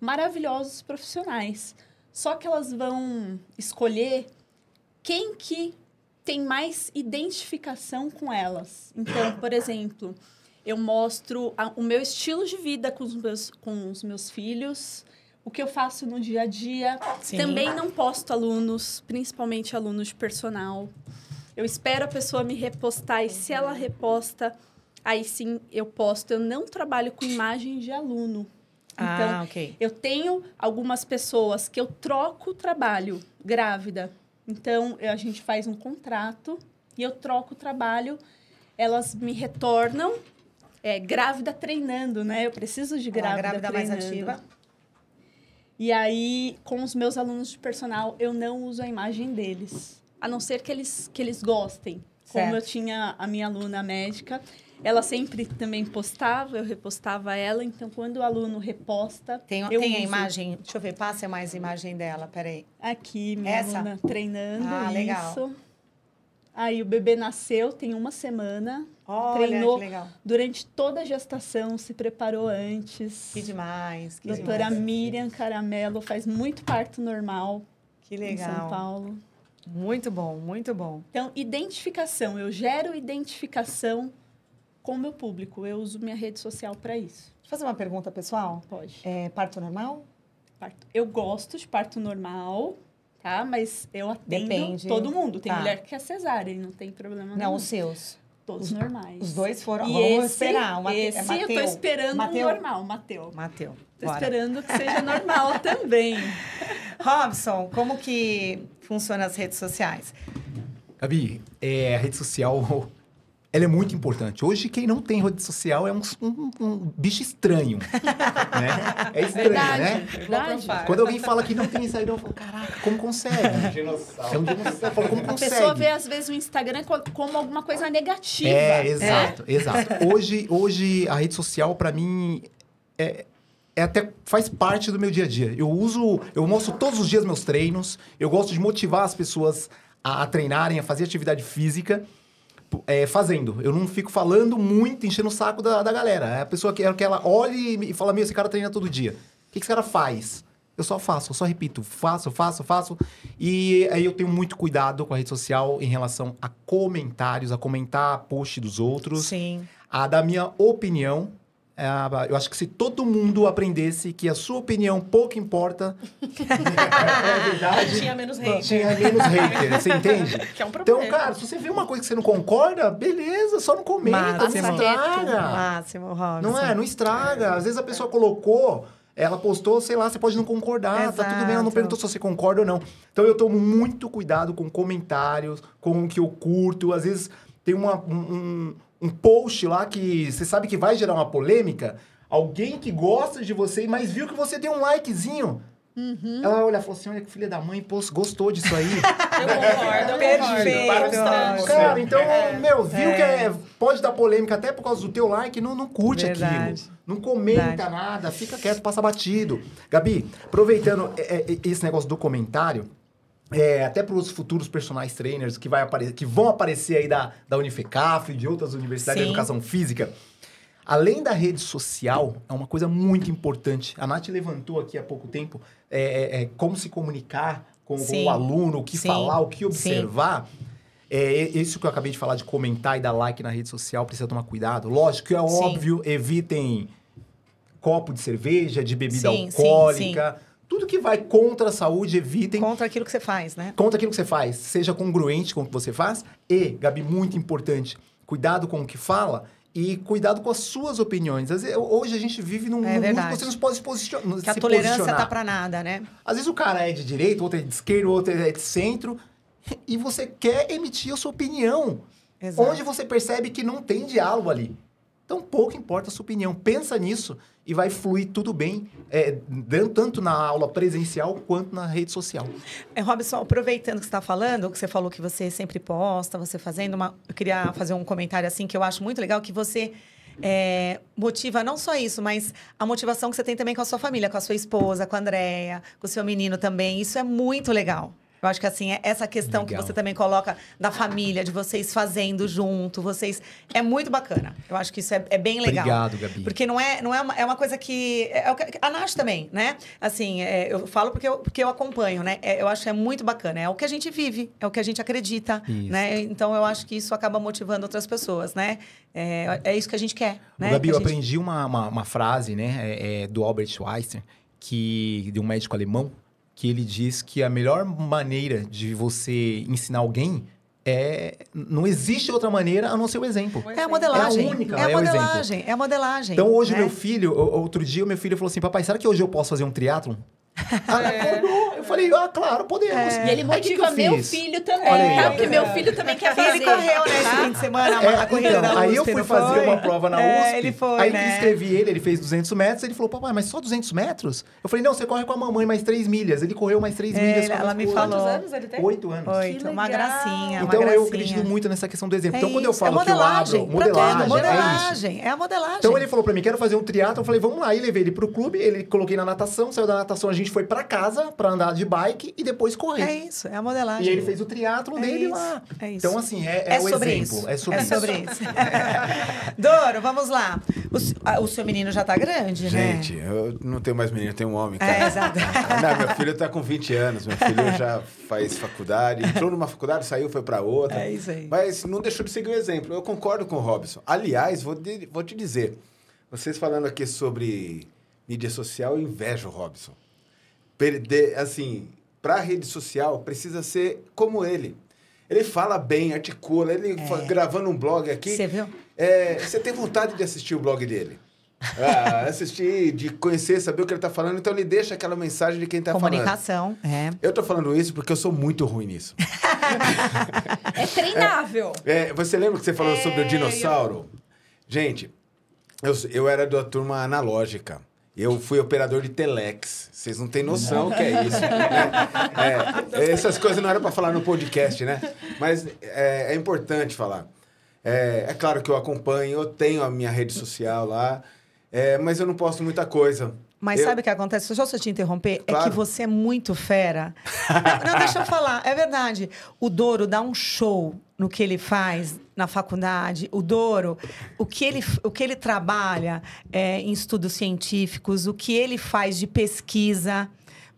maravilhosos profissionais. Só que elas vão escolher quem que tem mais identificação com elas. Então, por exemplo, eu mostro a, o meu estilo de vida com os meus, com os meus filhos, o que eu faço no dia a dia. Sim. Também não posto alunos, principalmente alunos de personal. Eu espero a pessoa me repostar e se ela reposta, aí sim eu posto. Eu não trabalho com imagem de aluno. Ah, então, ah, ok. eu tenho algumas pessoas que eu troco o trabalho grávida. Então, a gente faz um contrato e eu troco o trabalho, elas me retornam é, grávida treinando, né? Eu preciso de grávida, Uma grávida treinando. mais ativa. E aí, com os meus alunos de personal, eu não uso a imagem deles. A não ser que eles, que eles gostem. Certo. Como eu tinha a minha aluna médica, ela sempre também postava, eu repostava ela. Então, quando o aluno reposta. Tem, eu tem uso. a imagem? Deixa eu ver, passa mais a imagem dela, peraí. Aqui, minha Essa? aluna treinando. Ah, isso. legal. Aí o bebê nasceu, tem uma semana. Olha, treinou durante toda a gestação, se preparou antes. Que demais. Que Doutora demais. Miriam Caramelo faz muito parto normal. Que legal. Em São Paulo. Muito bom, muito bom. Então, identificação. Eu gero identificação com o meu público. Eu uso minha rede social para isso. Deixa eu fazer uma pergunta pessoal? Pode. É, parto normal? Parto. Eu gosto de parto normal tá? Mas eu atendo Depende. todo mundo. Tem tá. mulher que é cesárea e não tem problema não, nenhum. Não, os seus. Todos os, normais. Os dois foram. E vamos esse, esperar. O é esse é Mateu. eu tô esperando Mateu. Um normal, Mateu. Mateu. Tô Bora. esperando que seja normal também. Robson, como que funciona as redes sociais? Gabi, é, a rede social ela é muito importante. Hoje, quem não tem rede social é um, um, um bicho estranho. né? É estranho, né? Verdade. né? Verdade. Quando alguém fala que não tem Instagram, eu falo, caraca, como consegue? É um dinossauro. É um dinossauro. Falo, como consegue? A pessoa vê, às vezes, o Instagram como alguma coisa negativa. É, né? exato, é? exato. Hoje, hoje, a rede social, para mim, é, é até faz parte do meu dia a dia. Eu uso, eu mostro todos os dias meus treinos, eu gosto de motivar as pessoas a, a treinarem, a fazer atividade física. Tipo, é, fazendo. Eu não fico falando muito, enchendo o saco da, da galera. É a pessoa que, é que ela olha e fala, meu, esse cara treina todo dia. O que, que esse cara faz? Eu só faço, eu só repito, faço, faço, faço. E aí eu tenho muito cuidado com a rede social em relação a comentários, a comentar post dos outros. Sim. A da minha opinião. É, eu acho que se todo mundo aprendesse que a sua opinião pouco importa, é verdade, tinha menos hater. Tinha menos haters, você entende? Que é um então, problema. Então, cara, se você vê uma coisa que você não concorda, beleza, só não comenta, máximo, não estraga. Máximo, Robson. Não é? Não estraga. É. Às vezes a pessoa colocou ela postou, sei lá, você pode não concordar, Exato. tá tudo bem, ela não perguntou se você concorda ou não. Então eu tomo muito cuidado com comentários, com o que eu curto. Às vezes tem uma, um, um post lá que você sabe que vai gerar uma polêmica, alguém que gosta de você, mas viu que você deu um likezinho. Uhum. Ela olha e falou assim: olha que filha da mãe, pô, gostou disso aí. Eu concordo, perfeito. Cara, então, é, meu, viu é. que é, pode dar polêmica até por causa do teu like, não, não curte Verdade. aquilo. Não comenta Verdade. nada, fica quieto, passa batido. Gabi, aproveitando é, é, esse negócio do comentário, é, até para os futuros personagens trainers que, vai aparecer, que vão aparecer aí da, da e de outras universidades Sim. de educação física. Além da rede social, é uma coisa muito importante. A Nath levantou aqui há pouco tempo é, é, é como se comunicar com, com, o aluno, o que Sim. falar, o que observar. Sim. É, isso que eu acabei de falar de comentar e dar like na rede social, precisa tomar cuidado. Lógico, é óbvio, evitem copo de cerveja, de bebida sim, alcoólica. Sim, sim tudo que vai contra a saúde, evitem. Contra aquilo que você faz, né? Contra aquilo que você faz. Seja congruente com o que você faz. E, Gabi, muito importante, cuidado com o que fala e cuidado com as suas opiniões. Vezes, hoje a gente vive num, é mundo que você não pode se posicionar. Que a tolerância posicionar. tá para nada, né? Às vezes o cara é de direita, outro é de esquerda, outro é de centro, e você quer emitir a sua opinião. Exato. Onde você percebe que não tem diálogo ali. Então pouco importa a sua opinião. Pensa nisso e vai fluir tudo bem, é, tanto na aula presencial quanto na rede social. É, Robson, aproveitando que você está falando, que você falou que você sempre posta, você fazendo uma. Eu queria fazer um comentário assim que eu acho muito legal, que você. É, motiva não só isso, mas a motivação que você tem também com a sua família, com a sua esposa, com a Andrea, com o seu menino também. Isso é muito legal. Eu acho que assim, é essa questão Legal. que você também coloca da família, de vocês fazendo junto, vocês. É muito bacana. Eu acho que isso é, é bem legal. Obrigado, Gabi. Porque não é, não é, uma, é uma coisa que. É, é a Nath também, né? Assim, é, eu falo porque eu, porque eu acompanho, né? É, eu acho que é muito bacana. É o que a gente vive, é o que a gente acredita, isso. né? Então eu acho que isso acaba motivando outras pessoas, né? É, isso que a gente quer. Né? Gabi, que eu gente... aprendi uma, uma, uma, frase, né? do Albert Schweitzer, que, de um médico alemão que ele diz que a melhor maneira de você ensinar alguém é, não existe outra maneira a não ser o exemplo. É a modelagem. É a única. É a é modelagem. É a modelagem. Então hoje né? meu filho, outro dia meu filho falou assim, papai, será que hoje eu posso fazer um triatlon? Ah, é é. Ela acordou. Eu falei, ah, claro, podemos. É. E ele motiva aí, que meu filho também. é. tá? Porque meu filho também quer fazer. Ele correu, né, tá? esse fim de semana, a corrida então, Aí USP, eu fui fazer foi? uma prova na USP. ele foi, aí né? escrevi ele, ele fez 200 metros. Ele falou, papai, mas só 200 metros? Eu falei, não, você corre com a mamãe mais 3 milhas. Ele correu mais 3 milhas. Ela, ela me falou. Quantos anos ele tem? 8 anos. 8, uma gracinha, Então, eu acredito muito nessa questão do exemplo. Então, quando eu falo que eu abro... Modelagem, modelagem. É a modelagem. Então, ele falou pra mim, quero fazer um triatlo. Eu falei, vamos lá. E levei ele pro clube, ele coloquei na natação, saiu da natação, a gente gente foi para casa para andar de bike e depois correr. É isso, é a modelagem. E ele fez o triatlo é dele isso, lá. É então, isso. Então, assim, é, é, é o sobre exemplo. Isso. É sobre é isso. Sobre isso. Doro, vamos lá. O, o seu menino já tá grande, gente, né? Gente, eu não tenho mais menino, eu tenho um homem, cara. Tá? É, exato. não, meu filho tá com 20 anos, meu filho já faz faculdade, entrou numa faculdade, saiu, foi para outra. É isso aí. Mas não deixou de seguir o exemplo. Eu concordo com o Robson. Aliás, vou, de, vou te dizer, vocês falando aqui sobre mídia social, eu invejo o Robson perder, assim, para a rede social precisa ser como ele. Ele fala bem, articula, ele é. gravando um blog aqui. Você viu? É, você tem vontade de assistir o blog dele. ah, assistir, de conhecer, saber o que ele está falando, então ele deixa aquela mensagem de quem está falando. Comunicação, é. Eu estou falando isso porque eu sou muito ruim nisso. é treinável. É, é, você lembra que você falou é, sobre o dinossauro? Eu... Gente, eu, eu era da turma analógica. Eu fui operador de Telex. Vocês não têm noção o que é isso. Né? É, essas coisas não era para falar no podcast, né? Mas é, é importante falar. É, é, claro que eu acompanho, eu tenho a minha rede social lá, é, mas eu não posto muita coisa. Mas eu... sabe o que acontece? Só se eu te interromper, claro. é que você é muito fera. não, não, deixa eu falar. É verdade. O Douro dá um show no que ele faz na faculdade, o Douro, o que ele, o que ele trabalha é, em estudos científicos, o que ele faz de pesquisa.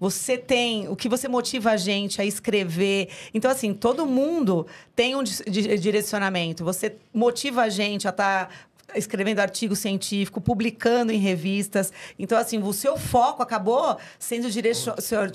Você tem o que você motiva a gente a escrever. Então, assim, todo mundo tem um direcionamento. Você motiva a gente a estar tá escrevendo artigo científico, publicando em revistas. Então, assim, o seu foco acabou sendo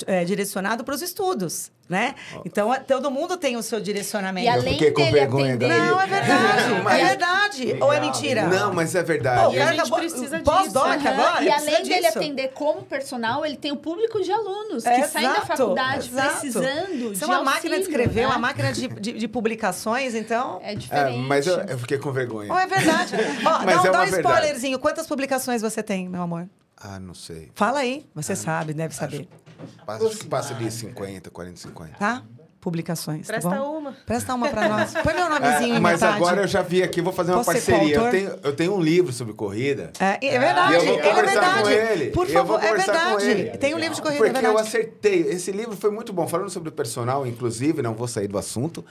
é, direcionado para os estudos né? Então, é, todo mundo tem o seu direcionamento. E além eu fiquei com vergonha atender. Não, é verdade. É mas... É verdade. Legal. Ou é mentira? Não, mas é verdade. Pô, o cara acabou, precisa Pós-doc uhum. agora, E além dele disso. atender como personal, ele tem o um público de alunos que exato, saem da faculdade exato. precisando Isso é uma máquina de escrever, né? uma máquina de, de, de, publicações, então... É, é diferente. É, mas eu, eu, fiquei com vergonha. Oh, é verdade. Ó, mas dá, é dá um spoilerzinho. Quantas publicações você tem, meu amor? Ah, não sei. Fala aí, você ah, sabe, deve saber. Acho... Passa, acho que passa de 50, 40, 50. Tá? Publicações. Tá Presta tá uma. Presta uma pra nós. Põe meu nomezinho é, Mas agora eu já vi aqui, vou fazer uma Posso é parceria. Eu tenho, eu tenho um livro sobre corrida. É, é verdade. eu vou é conversar é com ele. Por favor, é verdade. Tem um livro de corrida, é Porque é eu acertei. Esse livro foi muito bom. Falando sobre o personal, inclusive, não vou sair do assunto.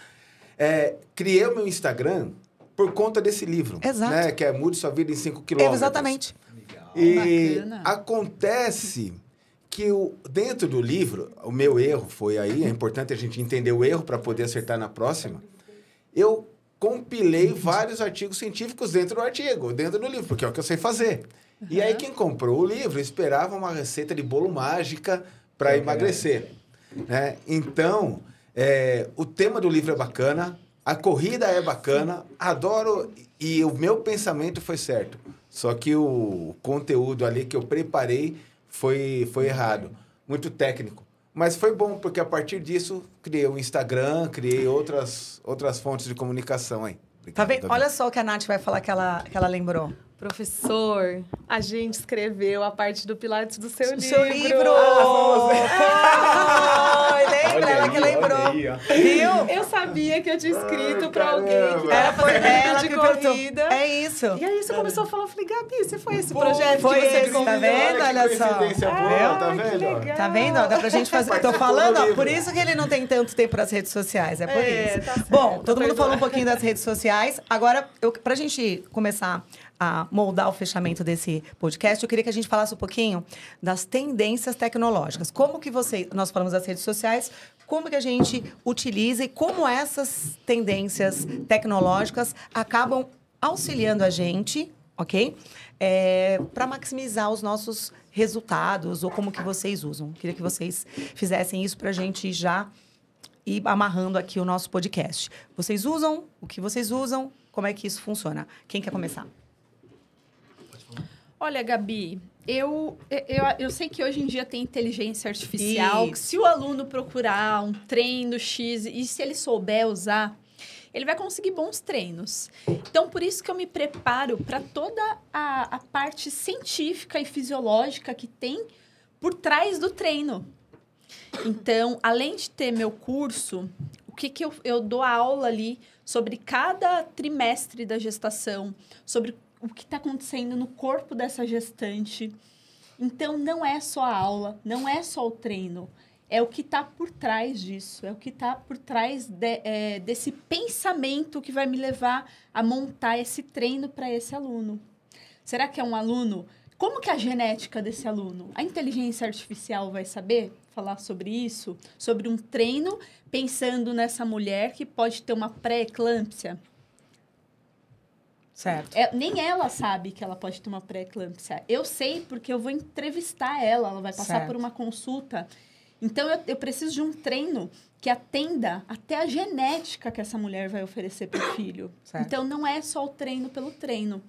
É, criei o meu Instagram por conta desse livro. Exato. Né, que é Mude Sua Vida em 5 Quilômetros. Exatamente. Legal. E Bacana. acontece que o, dentro do livro, o meu erro foi aí, é importante a gente entender o erro para poder acertar na próxima. Eu compilei vários artigos científicos dentro do artigo, dentro do livro, porque é o que eu sei fazer. Uhum. E aí quem comprou o livro esperava uma receita de bolo mágica para é uhum. emagrecer. Né? Então, é, o tema do livro é bacana, a corrida é bacana, adoro e o meu pensamento foi certo. Só que o conteúdo ali que eu preparei foi, foi errado, muito técnico. Mas foi bom, porque a partir disso criei o Instagram, criei outras, outras fontes de comunicação aí. Obrigado, tá vendo? Olha só o que a Nath vai falar que ela, que ela lembrou. Professor, a gente escreveu a parte do Pilates do seu, seu livro. livro. Ah, ah lembra, ela que lembrou. Viu? Eu sabia que eu tinha escrito para alguém que era foi ela de que corrida. É isso. E aí você tá começou a falar, eu falei, Gabi, você foi esse Pô, projeto foi que você esse, Tá vendo? Olha só. Boa, tá, tá vendo? Tá vendo? Dá pra gente fazer. Tô falando, ó, por isso que ele não tem tanto tempo para as redes sociais, é por é, isso. Tá Bom, todo mundo falou um pouquinho das redes sociais. Agora, eu, pra gente começar a moldar o fechamento desse podcast, eu queria que a gente falasse um pouquinho das tendências tecnológicas. Como que você, nós falamos das redes sociais, como que a gente utiliza e como essas tendências tecnológicas acabam auxiliando a gente, ok? É, para maximizar os nossos resultados ou como que vocês usam. Queria que vocês fizessem isso para a gente já ir amarrando aqui o nosso podcast. Vocês usam? O que vocês usam? Como é que isso funciona? Quem quer começar? Olha, Gabi, eu, eu, eu sei que hoje em dia tem inteligência artificial. Que se o aluno procurar um treino X e se ele souber usar, ele vai conseguir bons treinos. Então, por isso que eu me preparo para toda a, a parte científica e fisiológica que tem por trás do treino. Então, além de ter meu curso, o que, que eu, eu dou aula ali sobre cada trimestre da gestação, sobre o que está acontecendo no corpo dessa gestante. Então, não é só a aula, não é só o treino, é o que está por trás disso, é o que está por trás de, é, desse pensamento que vai me levar a montar esse treino para esse aluno. Será que é um aluno? Como que a genética desse aluno? A inteligência artificial vai saber falar sobre isso? Sobre um treino pensando nessa mulher que pode ter uma pré-eclâmpsia? Certo. É, nem ela sabe que ela pode ter uma pré-eclâmpsia. Eu sei porque eu vou entrevistar ela, ela vai passar certo. por uma consulta. Então, eu, eu preciso de um treino que atenda até a genética que essa mulher vai oferecer para o filho. Certo. Então, não é só o treino pelo treino.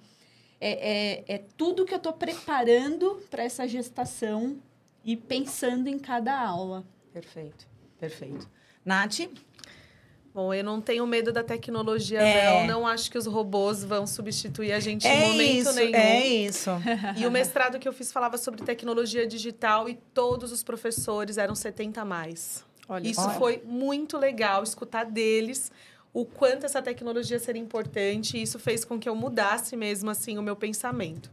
É, é, é tudo que eu estou preparando para essa gestação e pensando em cada aula. Perfeito, perfeito. Nath? Bom, eu não tenho medo da tecnologia, é. não. Não acho que os robôs vão substituir a gente é em momento isso, nenhum. É isso. E o mestrado que eu fiz falava sobre tecnologia digital e todos os professores eram 70 a mais. Olha, isso olha. foi muito legal escutar deles o quanto essa tecnologia seria importante e isso fez com que eu mudasse mesmo assim o meu pensamento.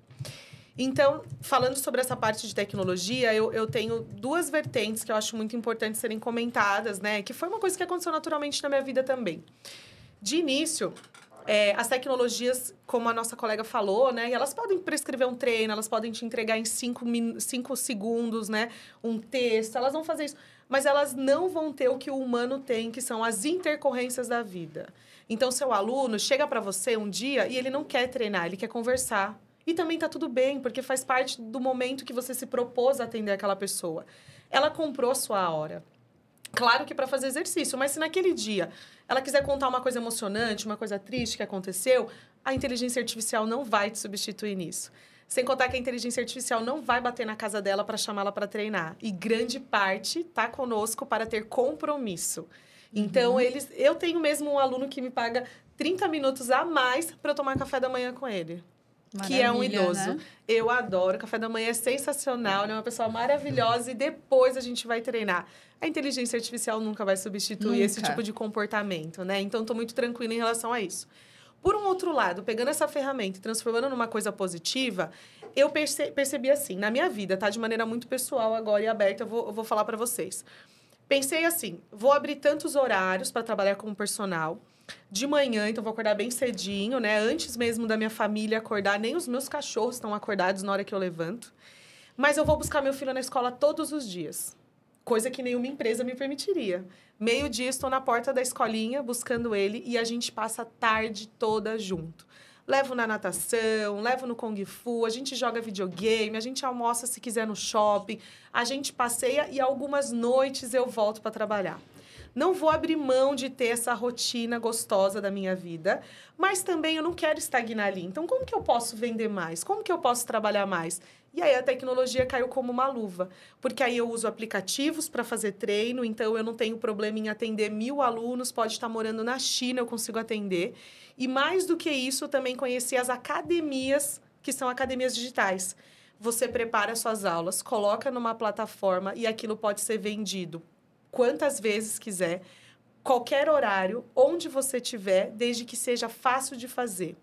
Então, falando sobre essa parte de tecnologia, eu, eu tenho duas vertentes que eu acho muito importantes serem comentadas, né? Que foi uma coisa que aconteceu naturalmente na minha vida também. De início, é, as tecnologias, como a nossa colega falou, né? Elas podem prescrever um treino, elas podem te entregar em cinco, cinco segundos, né? Um texto, elas vão fazer isso. Mas elas não vão ter o que o humano tem, que são as intercorrências da vida. Então, seu aluno chega para você um dia e ele não quer treinar, ele quer conversar. E também tá tudo bem, porque faz parte do momento que você se propôs a atender aquela pessoa. Ela comprou a sua hora. Claro que para fazer exercício, mas se naquele dia ela quiser contar uma coisa emocionante, uma coisa triste que aconteceu, a inteligência artificial não vai te substituir nisso. Sem contar que a inteligência artificial não vai bater na casa dela para chamá-la para treinar. E grande parte está conosco para ter compromisso. Uhum. Então, uhum. eles, eu tenho mesmo um aluno que me paga 30 minutos a mais para eu tomar café da manhã com ele que é um idoso. Né? Eu adoro, o café da manhã é sensacional, é né? uma pessoa maravilhosa e depois a gente vai treinar. A inteligência artificial nunca vai substituir nunca. esse tipo de comportamento, né? Então, estou muito tranquila em relação a isso. Por um outro lado, pegando essa ferramenta e transformando numa coisa positiva, eu perce percebi assim, na minha vida, tá? De maneira muito pessoal agora e aberta, eu vou, eu vou falar para vocês. Pensei assim, vou abrir tantos horários para trabalhar como personal de manhã, então vou acordar bem cedinho, né? Antes mesmo da minha família acordar, nem os meus cachorros estão acordados na hora que eu levanto. Mas eu vou buscar meu filho na escola todos os dias. Coisa que nenhuma empresa me permitiria. Meio-dia estou na porta da escolinha buscando ele e a gente passa a tarde toda junto. Levo na natação, levo no Kung Fu, a gente joga videogame, a gente almoça se quiser no shopping, a gente passeia e algumas noites eu volto para trabalhar não vou abrir mão de ter essa rotina gostosa da minha vida, mas também eu não quero estagnar ali. Então, como que eu posso vender mais? Como que eu posso trabalhar mais? E aí a tecnologia caiu como uma luva, porque aí eu uso aplicativos para fazer treino, então eu não tenho problema em atender mil alunos, pode estar morando na China, eu consigo atender. E mais do que isso, eu também conheci as academias, que são academias digitais. Você prepara suas aulas, coloca numa plataforma e aquilo pode ser vendido quantas vezes quiser, qualquer horário, onde você tiver, desde que seja fácil de fazer.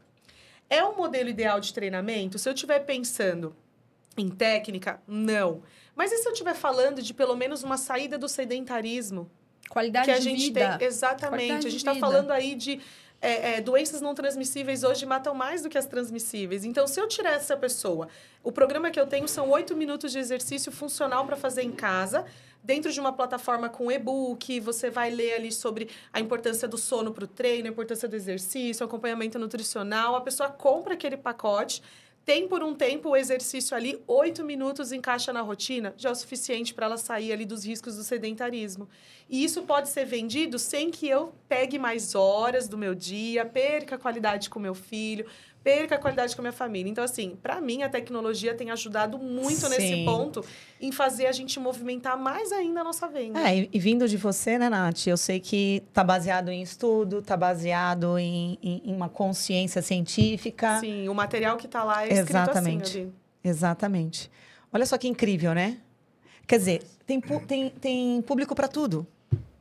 É um modelo ideal de treinamento? Se eu estiver pensando em técnica, não. Mas e se eu estiver falando de pelo menos uma saída do sedentarismo? Qualidade que a gente vida. tem exatamente Qualidade a gente está falando aí de é, é, doenças não transmissíveis hoje matam mais do que as transmissíveis. Então, se eu tirar essa pessoa, o programa que eu tenho são oito minutos de exercício funcional para fazer em casa, dentro de uma plataforma com e-book, você vai ler ali sobre a importância do sono para o treino, a importância do exercício, acompanhamento nutricional. A pessoa compra aquele pacote, tem por um tempo o exercício ali, oito minutos encaixa na rotina, já é o suficiente para ela sair ali dos riscos do sedentarismo. E isso pode ser vendido sem que eu pegue mais horas do meu dia, perca qualidade com meu filho, perca a qualidade com a minha família. Então, assim, para mim, a tecnologia tem ajudado muito Sim. nesse ponto em fazer a gente movimentar mais ainda a nossa venda. É, e, e vindo de você, né, Nath? Eu sei que tá baseado em estudo, tá baseado em, em, em uma consciência científica. Sim, o material que tá lá é escrito assim, Exatamente. assim. Ali. Exatamente. Olha só que incrível, né? Quer dizer, tem, tem, tem público para tudo.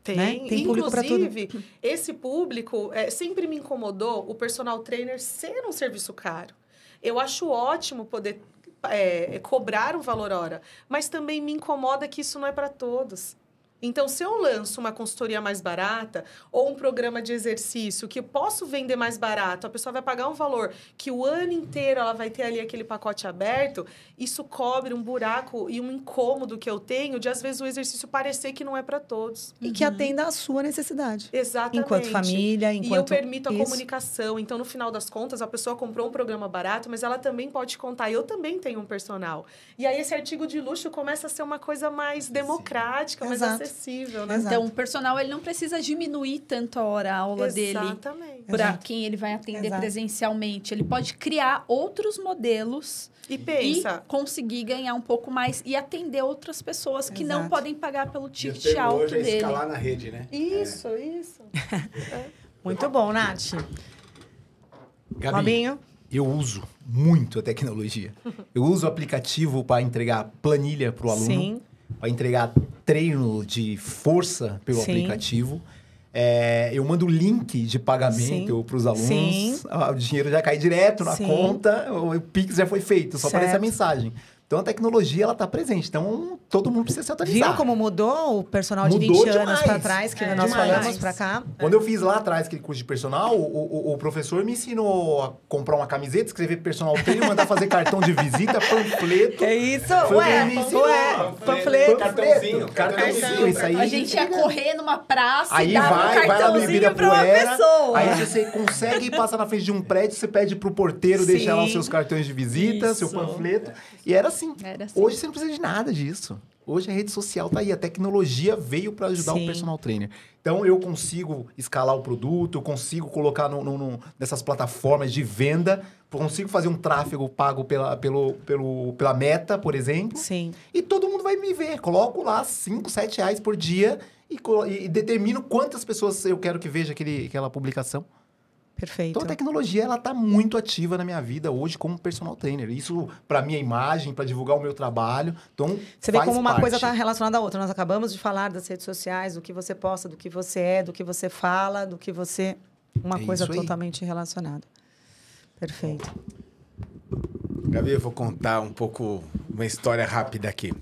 Tem, né? tem público inclusive, tudo. esse público é, sempre me incomodou o personal trainer ser um serviço caro. Eu acho ótimo poder é, cobrar um valor hora, mas também me incomoda que isso não é para todos. Então, se eu lanço uma consultoria mais barata ou um programa de exercício que eu posso vender mais barato, a pessoa vai pagar um valor que o ano inteiro ela vai ter ali aquele pacote aberto, isso cobre um buraco e um incômodo que eu tenho de, às vezes, o exercício parecer que não é para todos. E que uhum. atenda à sua necessidade. Exatamente. Enquanto família, enquanto... E eu permito a isso. comunicação. Então, no final das contas, a pessoa comprou um programa barato, mas ela também pode contar. Eu também tenho um personal. E aí, esse artigo de luxo começa a ser uma coisa mais democrática, mais acessível acessível, né? Então, Exato. Então, o personal ele não precisa diminuir tanto a hora a aula Exatamente. dele. Para quem ele vai atender Exato. presencialmente. Ele pode criar outros modelos e, pensa. E conseguir ganhar um pouco mais e atender outras pessoas que Exato. não podem pagar pelo ticket alto hoje é dele. escalar na rede, né? Isso, é. isso. é. Muito bom, Nath. Gabi, Robinho. eu uso muito a tecnologia. Eu uso o aplicativo para entregar planilha para o aluno. Sim para entregar treino de força pelo Sim. aplicativo. É, eu mando o link de pagamento para os alunos. Sim. Ah, o dinheiro já cai direto na Sim. conta, o Pix já foi feito, só certo. aparece a mensagem. Então a tecnologia ela está presente. Então todo mundo precisa se atualizar. Viu como mudou o personal de mudou 20 demais. anos para trás, que é, nós demais. falamos para cá? Quando eu fiz lá atrás aquele curso de personal, o, o, o professor me ensinou a comprar uma camiseta, escrever personal trainer, mandar fazer cartão de visita, panfleto. É isso? Foi ué, me ué, panfleto. cartãozinho. Cartãozinho, isso aí. A gente ia correr numa praça aí e dava vai, um cartãozinho para uma pessoa. Aí você consegue passar na frente de um prédio, você pede para o porteiro Sim. deixar lá os seus cartões de visita, isso. seu panfleto. E era assim assim. assim. Hoje você não precisa de nada disso. Hoje a rede social tá aí, a tecnologia veio para ajudar Sim. o personal trainer. Então eu consigo escalar o produto, eu consigo colocar no, no, no, nessas plataformas de venda, consigo fazer um tráfego pago pela, pelo, pelo, pela meta, por exemplo. Sim. E todo mundo vai me ver. Coloco lá 5, 7 reais por dia e, e determino quantas pessoas eu quero que veja aquele, aquela publicação. Perfeito. Então a tecnologia ela está muito ativa na minha vida hoje como personal trainer. Isso para minha imagem, para divulgar o meu trabalho. Então você vê como uma parte. coisa está relacionada à outra. Nós acabamos de falar das redes sociais, do que você posta, do que você é, do que você fala, do que você uma é coisa totalmente relacionada. Perfeito. Gabi, eu vou contar um pouco uma história rápida aqui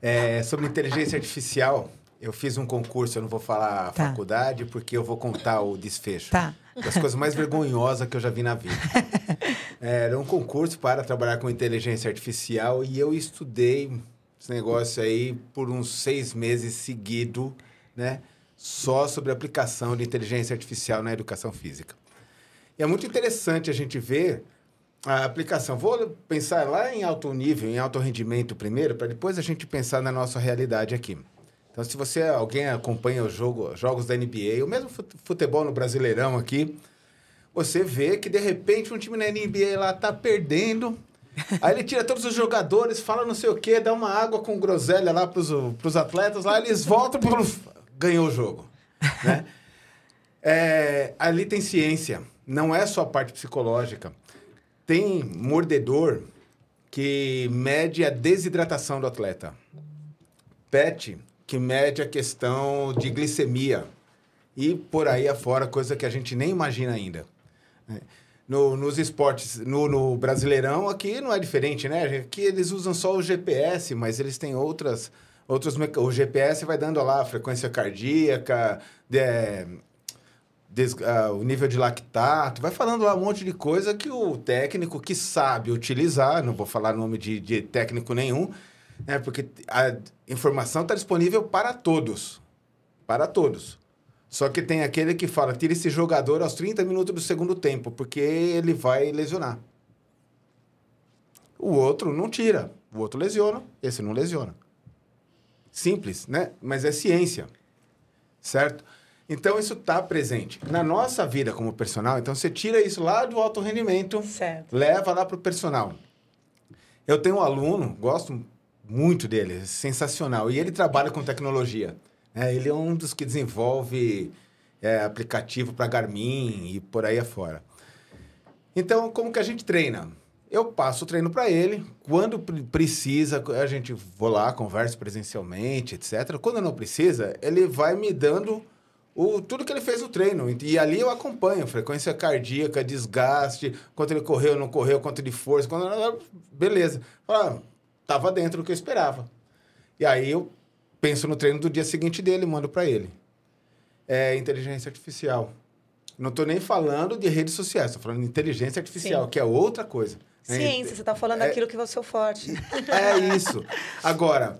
é, sobre inteligência artificial. Eu fiz um concurso, eu não vou falar tá. faculdade, porque eu vou contar o desfecho. Tá. Das coisas mais vergonhosas que eu já vi na vida. É, era um concurso para trabalhar com inteligência artificial e eu estudei esse negócio aí por uns seis meses seguido, né? Só sobre a aplicação de inteligência artificial na educação física. E é muito interessante a gente ver a aplicação. Vou pensar lá em alto nível, em alto rendimento primeiro, para depois a gente pensar na nossa realidade aqui. Então, se você alguém acompanha os jogo, jogos da NBA, ou mesmo futebol no Brasileirão aqui, você vê que de repente um time na NBA lá tá perdendo. Aí ele tira todos os jogadores, fala não sei o quê, dá uma água com groselha lá pros, pros atletas, lá eles voltam, pro... ganhou o jogo. Né? É, ali tem ciência, não é só a parte psicológica. Tem mordedor que mede a desidratação do atleta. PET que mede a questão de glicemia e por aí afora, coisa que a gente nem imagina ainda. Né? No, nos esportes, no, no, Brasileirão, aqui não é diferente, né? Aqui eles usam só o GPS, mas eles têm outras. outros O GPS vai dando lá frequência cardíaca, de, Des, uh, o nível de lactato, vai falando lá um monte de coisa que o técnico que sabe utilizar, não vou falar nome de, de técnico nenhum, né? Porque a informação está disponível para todos. Para todos. Só que tem aquele que fala, tira esse jogador aos 30 minutos do segundo tempo, porque ele vai lesionar. O outro não tira. O outro lesiona, esse não lesiona. Simples, né? Mas é ciência. Certo? Então, isso está presente. Na nossa vida como personal, então você tira isso lá do alto rendimento, certo. leva lá para o personal. Eu tenho um aluno, gosto muito dele, é sensacional. E ele trabalha com tecnologia. Né? Ele é um dos que desenvolve é, aplicativo para Garmin e por aí afora. Então, como que a gente treina? Eu passo o treino para ele. Quando precisa, a gente vou lá, converso presencialmente, etc. Quando não precisa, ele vai me dando o, tudo que ele fez no treino. E ali eu acompanho frequência cardíaca, desgaste, quanto ele correu, não correu, quanto de força. Beleza. Fala, estava dentro do que eu esperava. E aí eu penso no treino do dia seguinte dele e mando para ele. É inteligência artificial. Não estou nem falando de redes sociais, estou falando de inteligência artificial, Sim. que é outra coisa. Né? Ciência, é, você está falando é, aquilo que é o seu forte. É isso. Agora,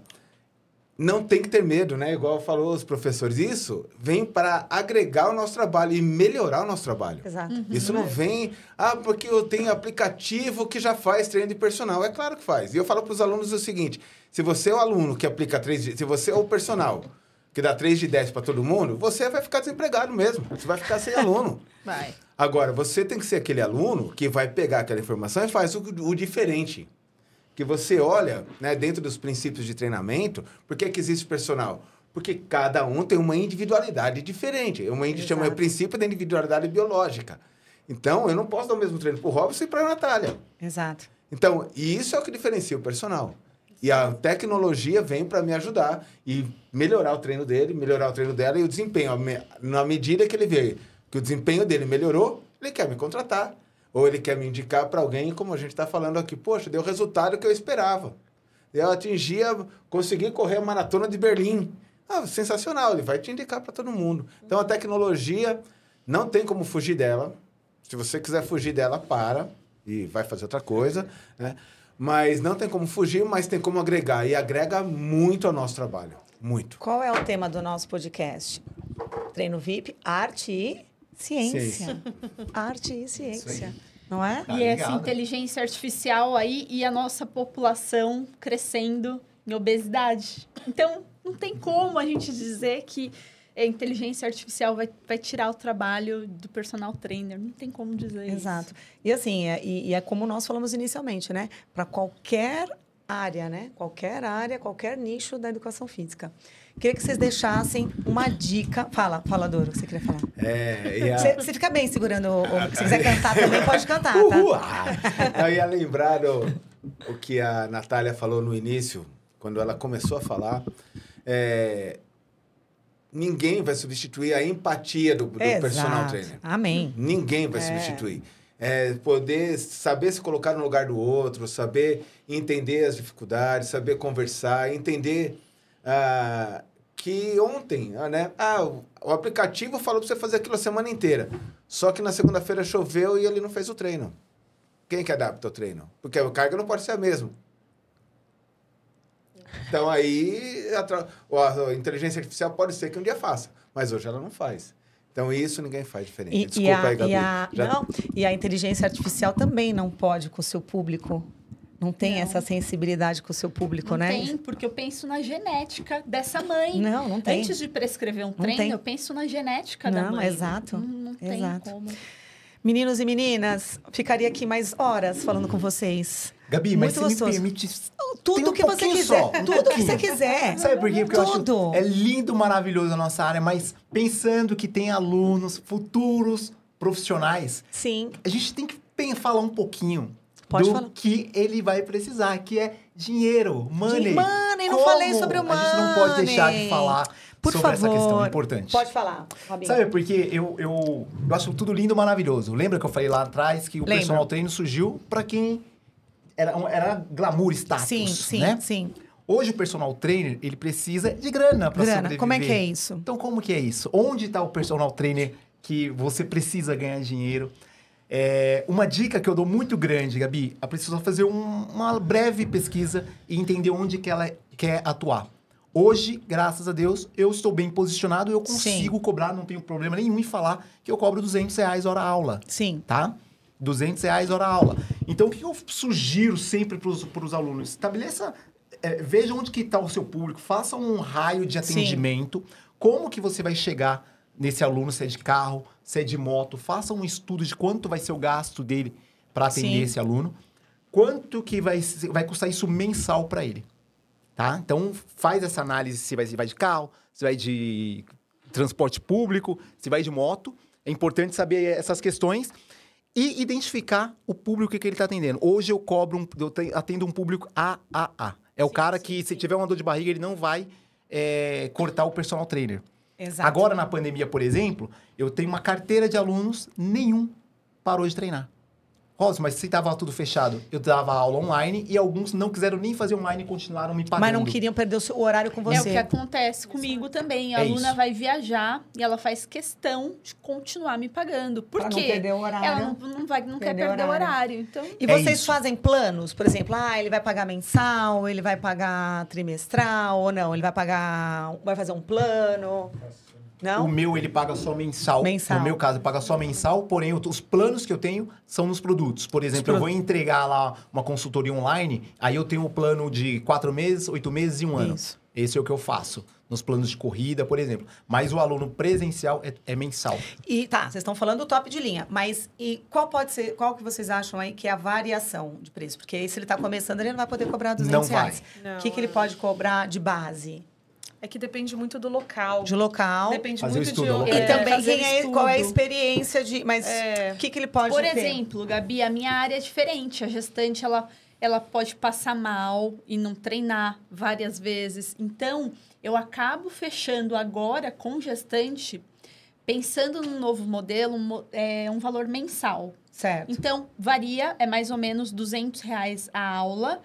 não tem que ter medo, né? Igual falou os professores. Isso vem para agregar o nosso trabalho e melhorar o nosso trabalho. Exato. Uhum. Isso não vem, ah, porque eu tenho aplicativo que já faz treino de personal. É claro que faz. E eu falo para os alunos o seguinte: se você é o aluno que aplica 3 de, se você é o personal que dá 3 de 10 para todo mundo, você vai ficar desempregado mesmo. Você vai ficar sem aluno. vai. Agora, você tem que ser aquele aluno que vai pegar aquela informação e faz o, o diferente que você olha, né, dentro dos princípios de treinamento, por que, é que existe personal? Porque cada um tem uma individualidade diferente. é gente chama o princípio da individualidade biológica. Então, eu não posso dar o mesmo treino para o Robson e para a Natália. Exato. Então, e isso é o que diferencia o personal. E a tecnologia vem para me ajudar e melhorar o treino dele, melhorar o treino dela e o desempenho. Na medida que ele vê que o desempenho dele melhorou, ele quer me contratar. Ou ele quer me indicar para alguém, como a gente está falando aqui, poxa, deu o resultado que eu esperava. Eu atingia, consegui correr a maratona de Berlim. Ah, sensacional, ele vai te indicar para todo mundo. Então a tecnologia não tem como fugir dela. Se você quiser fugir dela, para e vai fazer outra coisa, né? Mas não tem como fugir, mas tem como agregar e agrega muito ao nosso trabalho, muito. Qual é o tema do nosso podcast? Treino VIP, arte e Ciência. ciência. Arte e ciência. Não é? Tá e é ligado. essa inteligência artificial aí e a nossa população crescendo em obesidade. Então, não tem como a gente dizer que a inteligência artificial vai, vai tirar o trabalho do personal trainer. Não tem como dizer Exato. isso. Exato. E assim, é, e, e é como nós falamos inicialmente, né? Para qualquer área, né? Qualquer área, qualquer nicho da educação física. Queria que vocês deixassem uma dica. Fala, fala, Douro, que você queria falar. É, a... você, você, fica bem segurando. O, o, se quiser cantar também, pode cantar. Tá? Ah, eu ia lembrar do, o que a Natália falou no início, quando ela começou a falar. É, ninguém vai substituir a empatia do, do personal trainer. Amém. Ninguém vai é. substituir. É, poder saber se colocar no lugar do outro, saber entender as dificuldades, saber conversar, entender ah, que ontem, ah, né? Ah, o aplicativo falou para você fazer aquilo a semana inteira. Só que na segunda-feira choveu e ele não fez o treino. Quem que adapta o treino? Porque a carga não pode ser a mesma. Então aí a, inteligência artificial pode ser que um dia faça, mas hoje ela não faz. Então isso ninguém faz diferente. E, Desculpa e a, aí, Gabi. E a, Já... não, e a inteligência artificial também não pode com o seu público não tem não. essa sensibilidade com o seu público, não né? tem, porque eu penso na genética dessa mãe. Não, não tem. Antes de prescrever um treino, eu penso na genética não, da mãe. Exato. Não, tem exato. como. Meninos e meninas, ficaria aqui mais horas falando com vocês. Gabi, Muito mas você gostoso. me permite tudo um que você quiser, só, um tudo que você quiser. Sabe por quê? Porque tudo. eu acho é lindo, maravilhoso a nossa área, mas pensando que tem alunos futuros profissionais, sim. A gente tem que falar um pouquinho Pode do falar. que ele vai precisar, que é dinheiro, money. Money, não Como? falei sobre o money. A gente não pode deixar de falar Por sobre favor. essa questão importante. Pode falar, Rabinho. Sabe, porque eu, eu, eu acho tudo lindo e maravilhoso. Lembra que eu falei lá atrás que o Lembra. personal treino surgiu para quem era, era glamour, status, sim, sim, né? Sim, sim. Hoje o personal trainer, ele precisa de grana para sobreviver. Grana, como é que é isso? Então, como que é isso? Onde está o personal trainer que você precisa ganhar dinheiro? É, uma dica que eu dou muito grande, Gabi, a é pessoa fazer um, uma breve pesquisa e entender onde que ela quer atuar. Hoje, graças a Deus, eu estou bem posicionado, eu consigo Sim. cobrar, não tenho problema nenhum em falar que eu cobro 200 reais hora aula. Sim. Tá? 200 reais hora aula. Então, o que eu sugiro sempre para os alunos? Estabeleça, é, veja onde que está o seu público, faça um raio de atendimento, Sim. como que você vai chegar nesse aluno, se é de carro, se é de moto, faça um estudo de quanto vai ser o gasto dele para atender Sim. esse aluno, quanto que vai, vai custar isso mensal para ele. Tá? Então, faz essa análise se vai, se vai de carro, se vai de transporte público, se vai de moto. É importante saber essas questões e identificar o público que ele está atendendo. Hoje eu cobro, um, eu atendo um público AAA. É o sim, cara que, sim, se tiver uma dor de barriga, ele não vai é, cortar o personal trainer. Exato. Agora, na pandemia, por exemplo, eu tenho uma carteira de alunos, nenhum parou de treinar. Robson, mas se estava tudo fechado, eu dava aula online e alguns não quiseram nem fazer online e continuaram me pagando. Mas não queriam perder o seu horário com você. É o que acontece comigo também. A é aluna isso. vai viajar e ela faz questão de continuar me pagando. Por pra quê? Não perder o horário. Ela não, não, vai, não quer perder o horário. horário. então... E é vocês fazem planos? Por exemplo, ah, ele vai pagar mensal, ele vai pagar trimestral ou não? Ele vai pagar. vai fazer um plano. Nossa. Não? O meu, ele paga só mensal. mensal. No meu caso, ele paga só mensal, porém os planos que eu tenho são nos produtos. Por exemplo, produtos. eu vou entregar lá uma consultoria online, aí eu tenho o um plano de quatro meses, oito meses e um ano. Isso. Esse é o que eu faço. Nos planos de corrida, por exemplo. Mas o aluno presencial é, é mensal. E tá, vocês estão falando do top de linha. Mas e qual pode ser, qual que vocês acham aí que é a variação de preço? Porque aí, se ele está começando, ele não vai poder cobrar 200 não reais. Vai. Não. O que, que ele pode cobrar de base? É que depende muito do local. De local. Depende fazer muito estudo, de... E é, também quem é, qual é a experiência de... Mas é. o é. que, que ele pode Por ter? exemplo, Gabi, a minha área é diferente. A gestante, ela, ela pode passar mal e não treinar várias vezes. Então, eu acabo fechando agora com gestante, pensando no novo modelo, um, é, um valor mensal. Certo. Então, varia, é mais ou menos 200 reais a aula,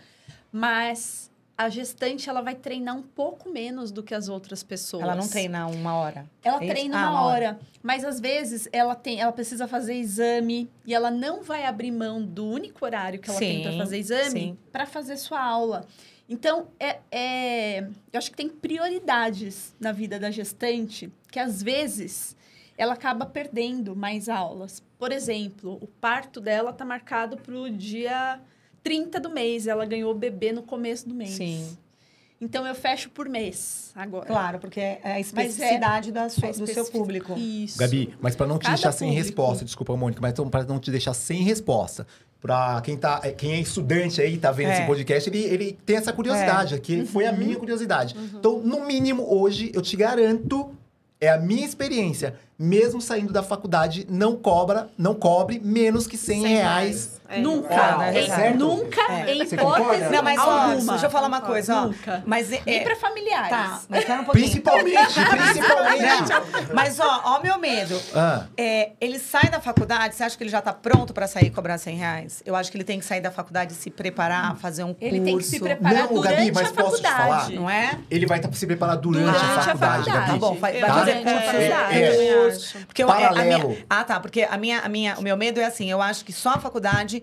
mas a gestante ela vai treinar um pouco menos do que as outras pessoas. Ela não treina uma hora. Ela é treina ah, uma, uma hora. hora, mas às vezes ela tem, ela precisa fazer exame e ela não vai abrir mão do único horário que ela sim, tem para fazer exame para fazer sua aula. Então é, é, eu acho que tem prioridades na vida da gestante que às vezes ela acaba perdendo mais aulas. Por exemplo, o parto dela tá marcado para o dia 30 do mês, ela ganhou o bebê no começo do mês. Sim. Então eu fecho por mês agora. Claro, porque é a é especificidade é, da sua, é especific... do seu público. Isso. Gabi, mas para não te Cada deixar público. sem resposta, desculpa, Mônica, mas então, para não te deixar sem resposta, para quem tá, é, quem é estudante aí, tá vendo é. esse podcast, ele, ele tem essa curiosidade, é. que uhum. foi a uhum. minha curiosidade. Uhum. Então, no mínimo hoje, eu te garanto é a minha experiência. Mesmo saindo da faculdade, não cobra, não cobre menos que 100, 100 reais, reais é. Nunca. É, é, é, certo? Nunca, é. em hipótese não, mas, ó, alguma. deixa eu falar uma coisa. Ó. Nunca. Mas, é, Nem pra familiares. Tá, mas um Principalmente, principalmente. mas, ó, ó meu medo. Ah. ele sai da faculdade, você acha que ele já tá pronto pra sair e cobrar 100 reais? Eu acho que ele tem que sair da faculdade e se preparar, fazer um ele curso. Ele tem que se preparar não, durante Gabi, mas a posso faculdade. te falar? Não é? Ele vai tá se preparar durante, durante a faculdade, a faculdade. Tá bom, vai, fazer curso. Paralelo. Ah, tá, porque a minha, a minha, o meu medo é assim, eu acho que só a faculdade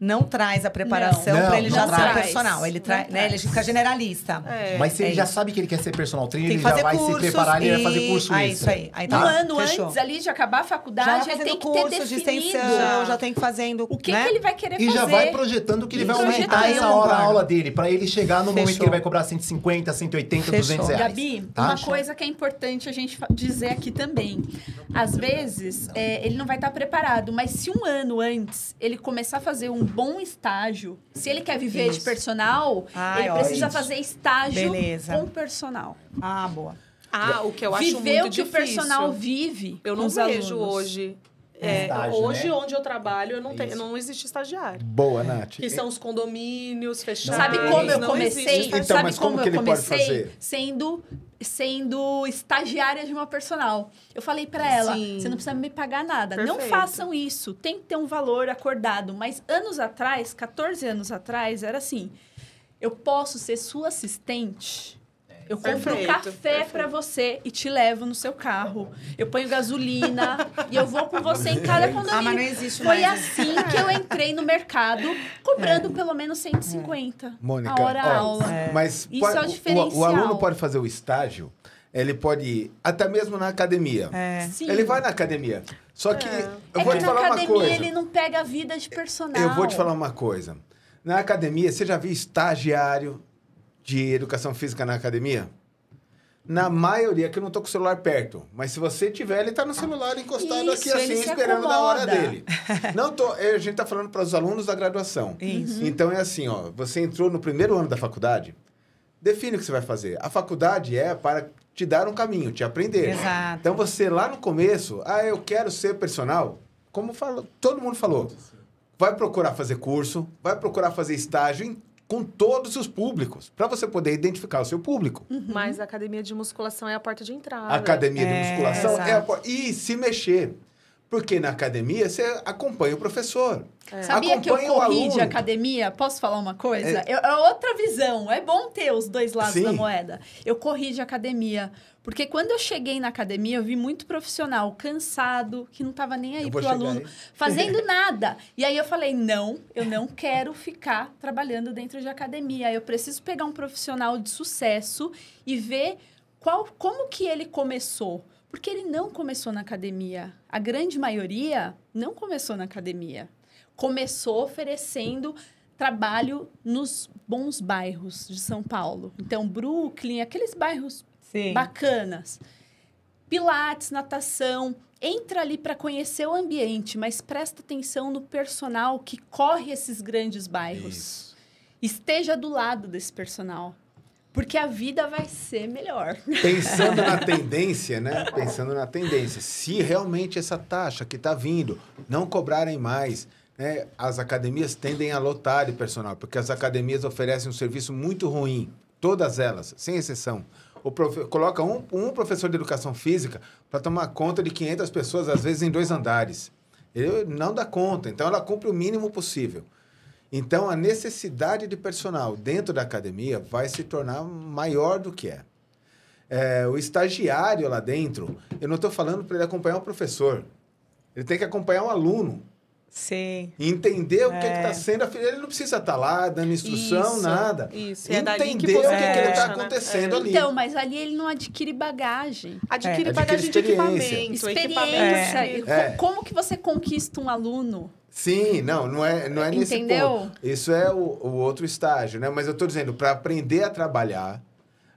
não traz a preparação para ele não já traz. ser personal. Ele, tra... né? ele fica generalista. É. Mas se ele é. já sabe que ele quer ser personal trainer, ele já vai cursos, se preparar, e... ele vai fazer curso É isso. aí. aí tá. Um ano Fechou. antes ali de acabar a faculdade, já ele tem que curso, ter De extensão, já tem que fazendo... O que, né? que ele vai querer e fazer. E já vai projetando o que ele vai aumentar essa hora, a aula dele, para ele chegar no momento que ele vai cobrar 150, 180, 200 reais. Gabi, tá? uma coisa que é importante a gente dizer aqui também. Às vezes, é, ele não vai estar preparado, mas se um ano antes ele começar a fazer um bom estágio. Se ele quer viver Isso. de personal, Ai, ele ó, precisa gente. fazer estágio Beleza. com personal. Ah, boa. Ah, o que eu acho Viver muito o que difícil. o personal vive. Eu não vejo alunos. hoje é, é, Estágio, hoje, né? onde eu trabalho, eu não, tenho, não existe estagiário. Boa, Nath. Que são os condomínios fechados. Sabe como eu comecei? Então, Sabe mas como, como eu comecei? Sendo, sendo estagiária de uma personal. Eu falei para ela, você não precisa me pagar nada. Perfeito. Não façam isso. Tem que ter um valor acordado. Mas anos atrás, 14 anos atrás, era assim... Eu posso ser sua assistente eu compro perfeito, café para você e te levo no seu carro. Eu ponho gasolina e eu vou com você em cada condomínio. Ah, mas não existe Foi mais. assim que eu entrei no mercado, cobrando é. pelo menos 150 Mônica, a hora ó, aula. É. Mas Isso pode, é o diferencial. O, o aluno pode fazer o estágio, ele pode ir até mesmo na academia. É. Sim. Ele vai na academia. Só que é. eu é vou é que te falar academia, uma coisa. ele não pega a vida de personal. Eu vou te falar uma coisa. Na academia, você já viu estagiário de educação física na academia? Na maioria, que eu não tô com o celular perto. Mas se você tiver, ele tá no celular encostado Isso, aqui, assim, esperando na hora dele. Não tô. É, a gente tá falando para os alunos da graduação. Isso. Uhum. Então é assim, ó. Você entrou no primeiro ano da faculdade, define o que você vai fazer. A faculdade é para te dar um caminho, te aprender. Exato. Então você lá no começo, ah, eu quero ser personal. Como falou, todo mundo falou. Vai procurar fazer curso, vai procurar fazer estágio em com todos os públicos, para você poder identificar o seu público. Uhum. Mas a academia de musculação é a porta de entrada. A academia é, de musculação é, é a porta. E se mexer. Porque na academia você acompanha o professor. É. Sabia acompanha que eu corri de academia? Posso falar uma coisa? É... é... outra visão. É bom ter os dois lados Sim. da moeda. Eu corri de academia. Porque quando eu cheguei na academia, eu vi muito profissional cansado, que não estava nem aí pro aluno, aí. fazendo nada. E aí eu falei: não, eu não quero ficar trabalhando dentro de academia. Eu preciso pegar um profissional de sucesso e ver qual, como que ele começou porque ele não começou na academia. A grande maioria não começou na academia. Começou oferecendo trabalho nos bons bairros de São Paulo. Então, Brooklyn, aqueles bairros Sim. bacanas. Pilates, natação. Entra ali para conhecer o ambiente, mas presta atenção no personal que corre esses grandes bairros. Isso. Esteja do lado desse personal. Porque a vida vai ser melhor. Pensando na tendência, né? Pensando na tendência. Se realmente essa taxa que está vindo não cobrarem mais, né? as academias tendem a lotar de personal, porque as academias oferecem um serviço muito ruim. Todas elas, sem exceção. Profe... Coloca um, um professor de educação física para tomar conta de 500 pessoas, às vezes em dois andares. Ele não dá conta, então ela cumpre o mínimo possível. Então, a necessidade de personal dentro da academia vai se tornar maior do que é. é o estagiário lá dentro, eu não estou falando para ele acompanhar o um professor. Ele tem que acompanhar um aluno. Sim. Entender é. o que está é. sendo. Ele não precisa estar tá lá dando instrução, isso, nada. Isso. É Entender que o que, tá né? é, está acontecendo ali. Então, mas ali ele não adquire bagagem. Adquire é, bagagem adquire de equipamento. Experiência. Equipamento. É. Como que você conquista um aluno? Sim, não, não é, não é nesse Entendeu? ponto. Isso é o, o outro estágio, né? Mas eu estou dizendo, para aprender a trabalhar,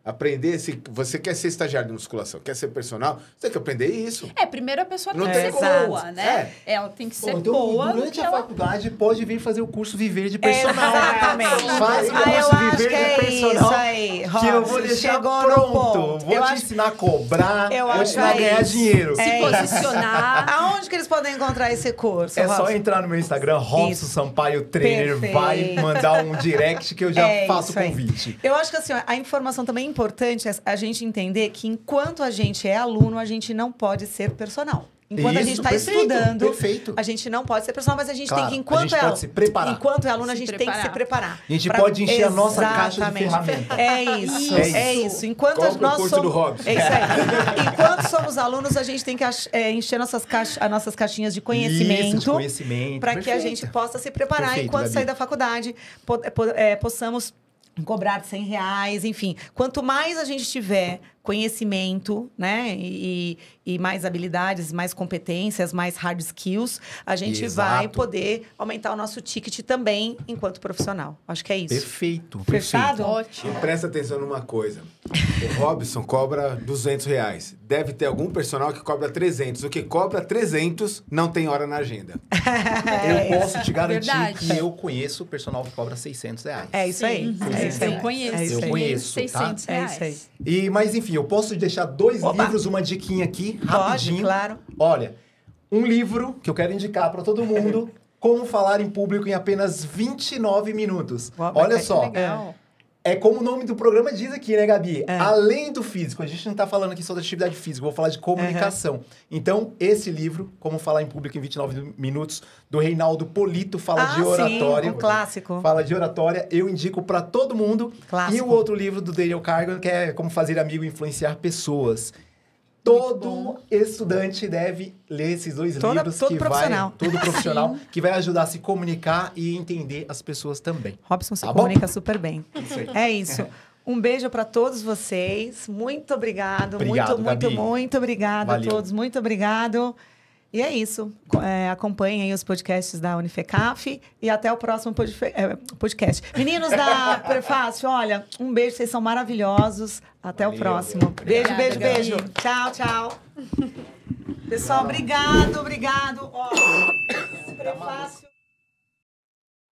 aprender se Você quer ser estagiário de musculação, quer ser personal, você tem que aprender isso. É, primeiro a pessoa tem que ser boa, né? É. Ela tem que ser então, boa. Durante a ela... faculdade, pode vir fazer o curso Viver de é, Personal. Exatamente. Faz o curso ah, Viver de é Personal. Aí, que eu vou deixar pronto. Vou eu te acho... ensinar a cobrar, eu vou te ensinar a é ganhar isso. dinheiro. Se é posicionar. Aonde que eles podem encontrar esse curso? É só entrar no meu Instagram, Robson Sampaio Trainer, Perfeito. vai mandar um direct que eu já é faço o convite. Eu acho que assim, a informação também importante é a gente entender que enquanto a gente é aluno, a gente não pode ser personal. Enquanto Isso, a gente está estudando, perfeito. a gente não pode ser personal, mas a gente claro, tem que, enquanto, é, enquanto é aluno, a gente preparar. tem que se preparar. A gente pra... pode encher Exatamente. a nossa caixa de ferramentas. É isso, é isso. É isso. Enquanto Compre é nós somos... do É isso aí. enquanto somos alunos, a gente tem que é, encher nossas, caixa... as nossas caixinhas de conhecimento. Isso, de conhecimento. Para que a gente possa se preparar perfeito, enquanto Gabi. sair da faculdade, possamos cobrar 100 reais, enfim. Quanto mais a gente tiver conhecimento, né? E, e mais habilidades, mais competências, mais hard skills, a gente Exato. vai poder aumentar o nosso ticket também enquanto profissional. Acho que é isso. Perfeito. Fechado? Perfeito. Ótimo. E presta atenção numa coisa. O Robson cobra 200 reais. Deve ter algum personal que cobra 300. O que cobra 300 não tem hora na agenda. É, eu posso te garantir verdade. que eu conheço o personal que cobra 600 reais. É isso aí. É, é isso aí. Eu conheço. Eu conheço, tá? É isso aí. E, mas enfim, eu posso deixar dois Opa. livros, uma diquinha aqui rapidinho. Pode, claro. Olha, um livro que eu quero indicar para todo mundo, Como Falar em Público em apenas 29 minutos. Uau, Olha só. É como o nome do programa diz aqui, né, Gabi? É. Além do físico, a gente não está falando aqui só da atividade física, vou falar de comunicação. Uhum. Então, esse livro, Como Falar em Público em 29 Minutos, do Reinaldo Polito, fala ah, de oratória. Sim, um clássico. Fala de oratória, eu indico para todo mundo. Clássico. E o outro livro do Daniel Cargan, que é Como Fazer Amigo Influenciar Pessoas todo estudante deve ler esses dois Toda, livros. Todo que profissional. Vai, todo profissional, que vai ajudar a se comunicar e entender as pessoas também. Robson se tá comunica bom? super bem. Isso É isso. Um beijo para todos vocês. Muito obrigado. obrigado muito, Gabi. muito, muito obrigado Valeu. a todos. Muito obrigado. E é isso. É, acompanhem os podcasts da Unifecaf e até o próximo é, podcast. Meninos da Prefácio, olha, um beijo, vocês são maravilhosos. Até Valeu, o próximo. Obrigada, beijo, beijo, beijo. Tchau, tchau. Pessoal, obrigado, obrigado. Ó, tá prefácio.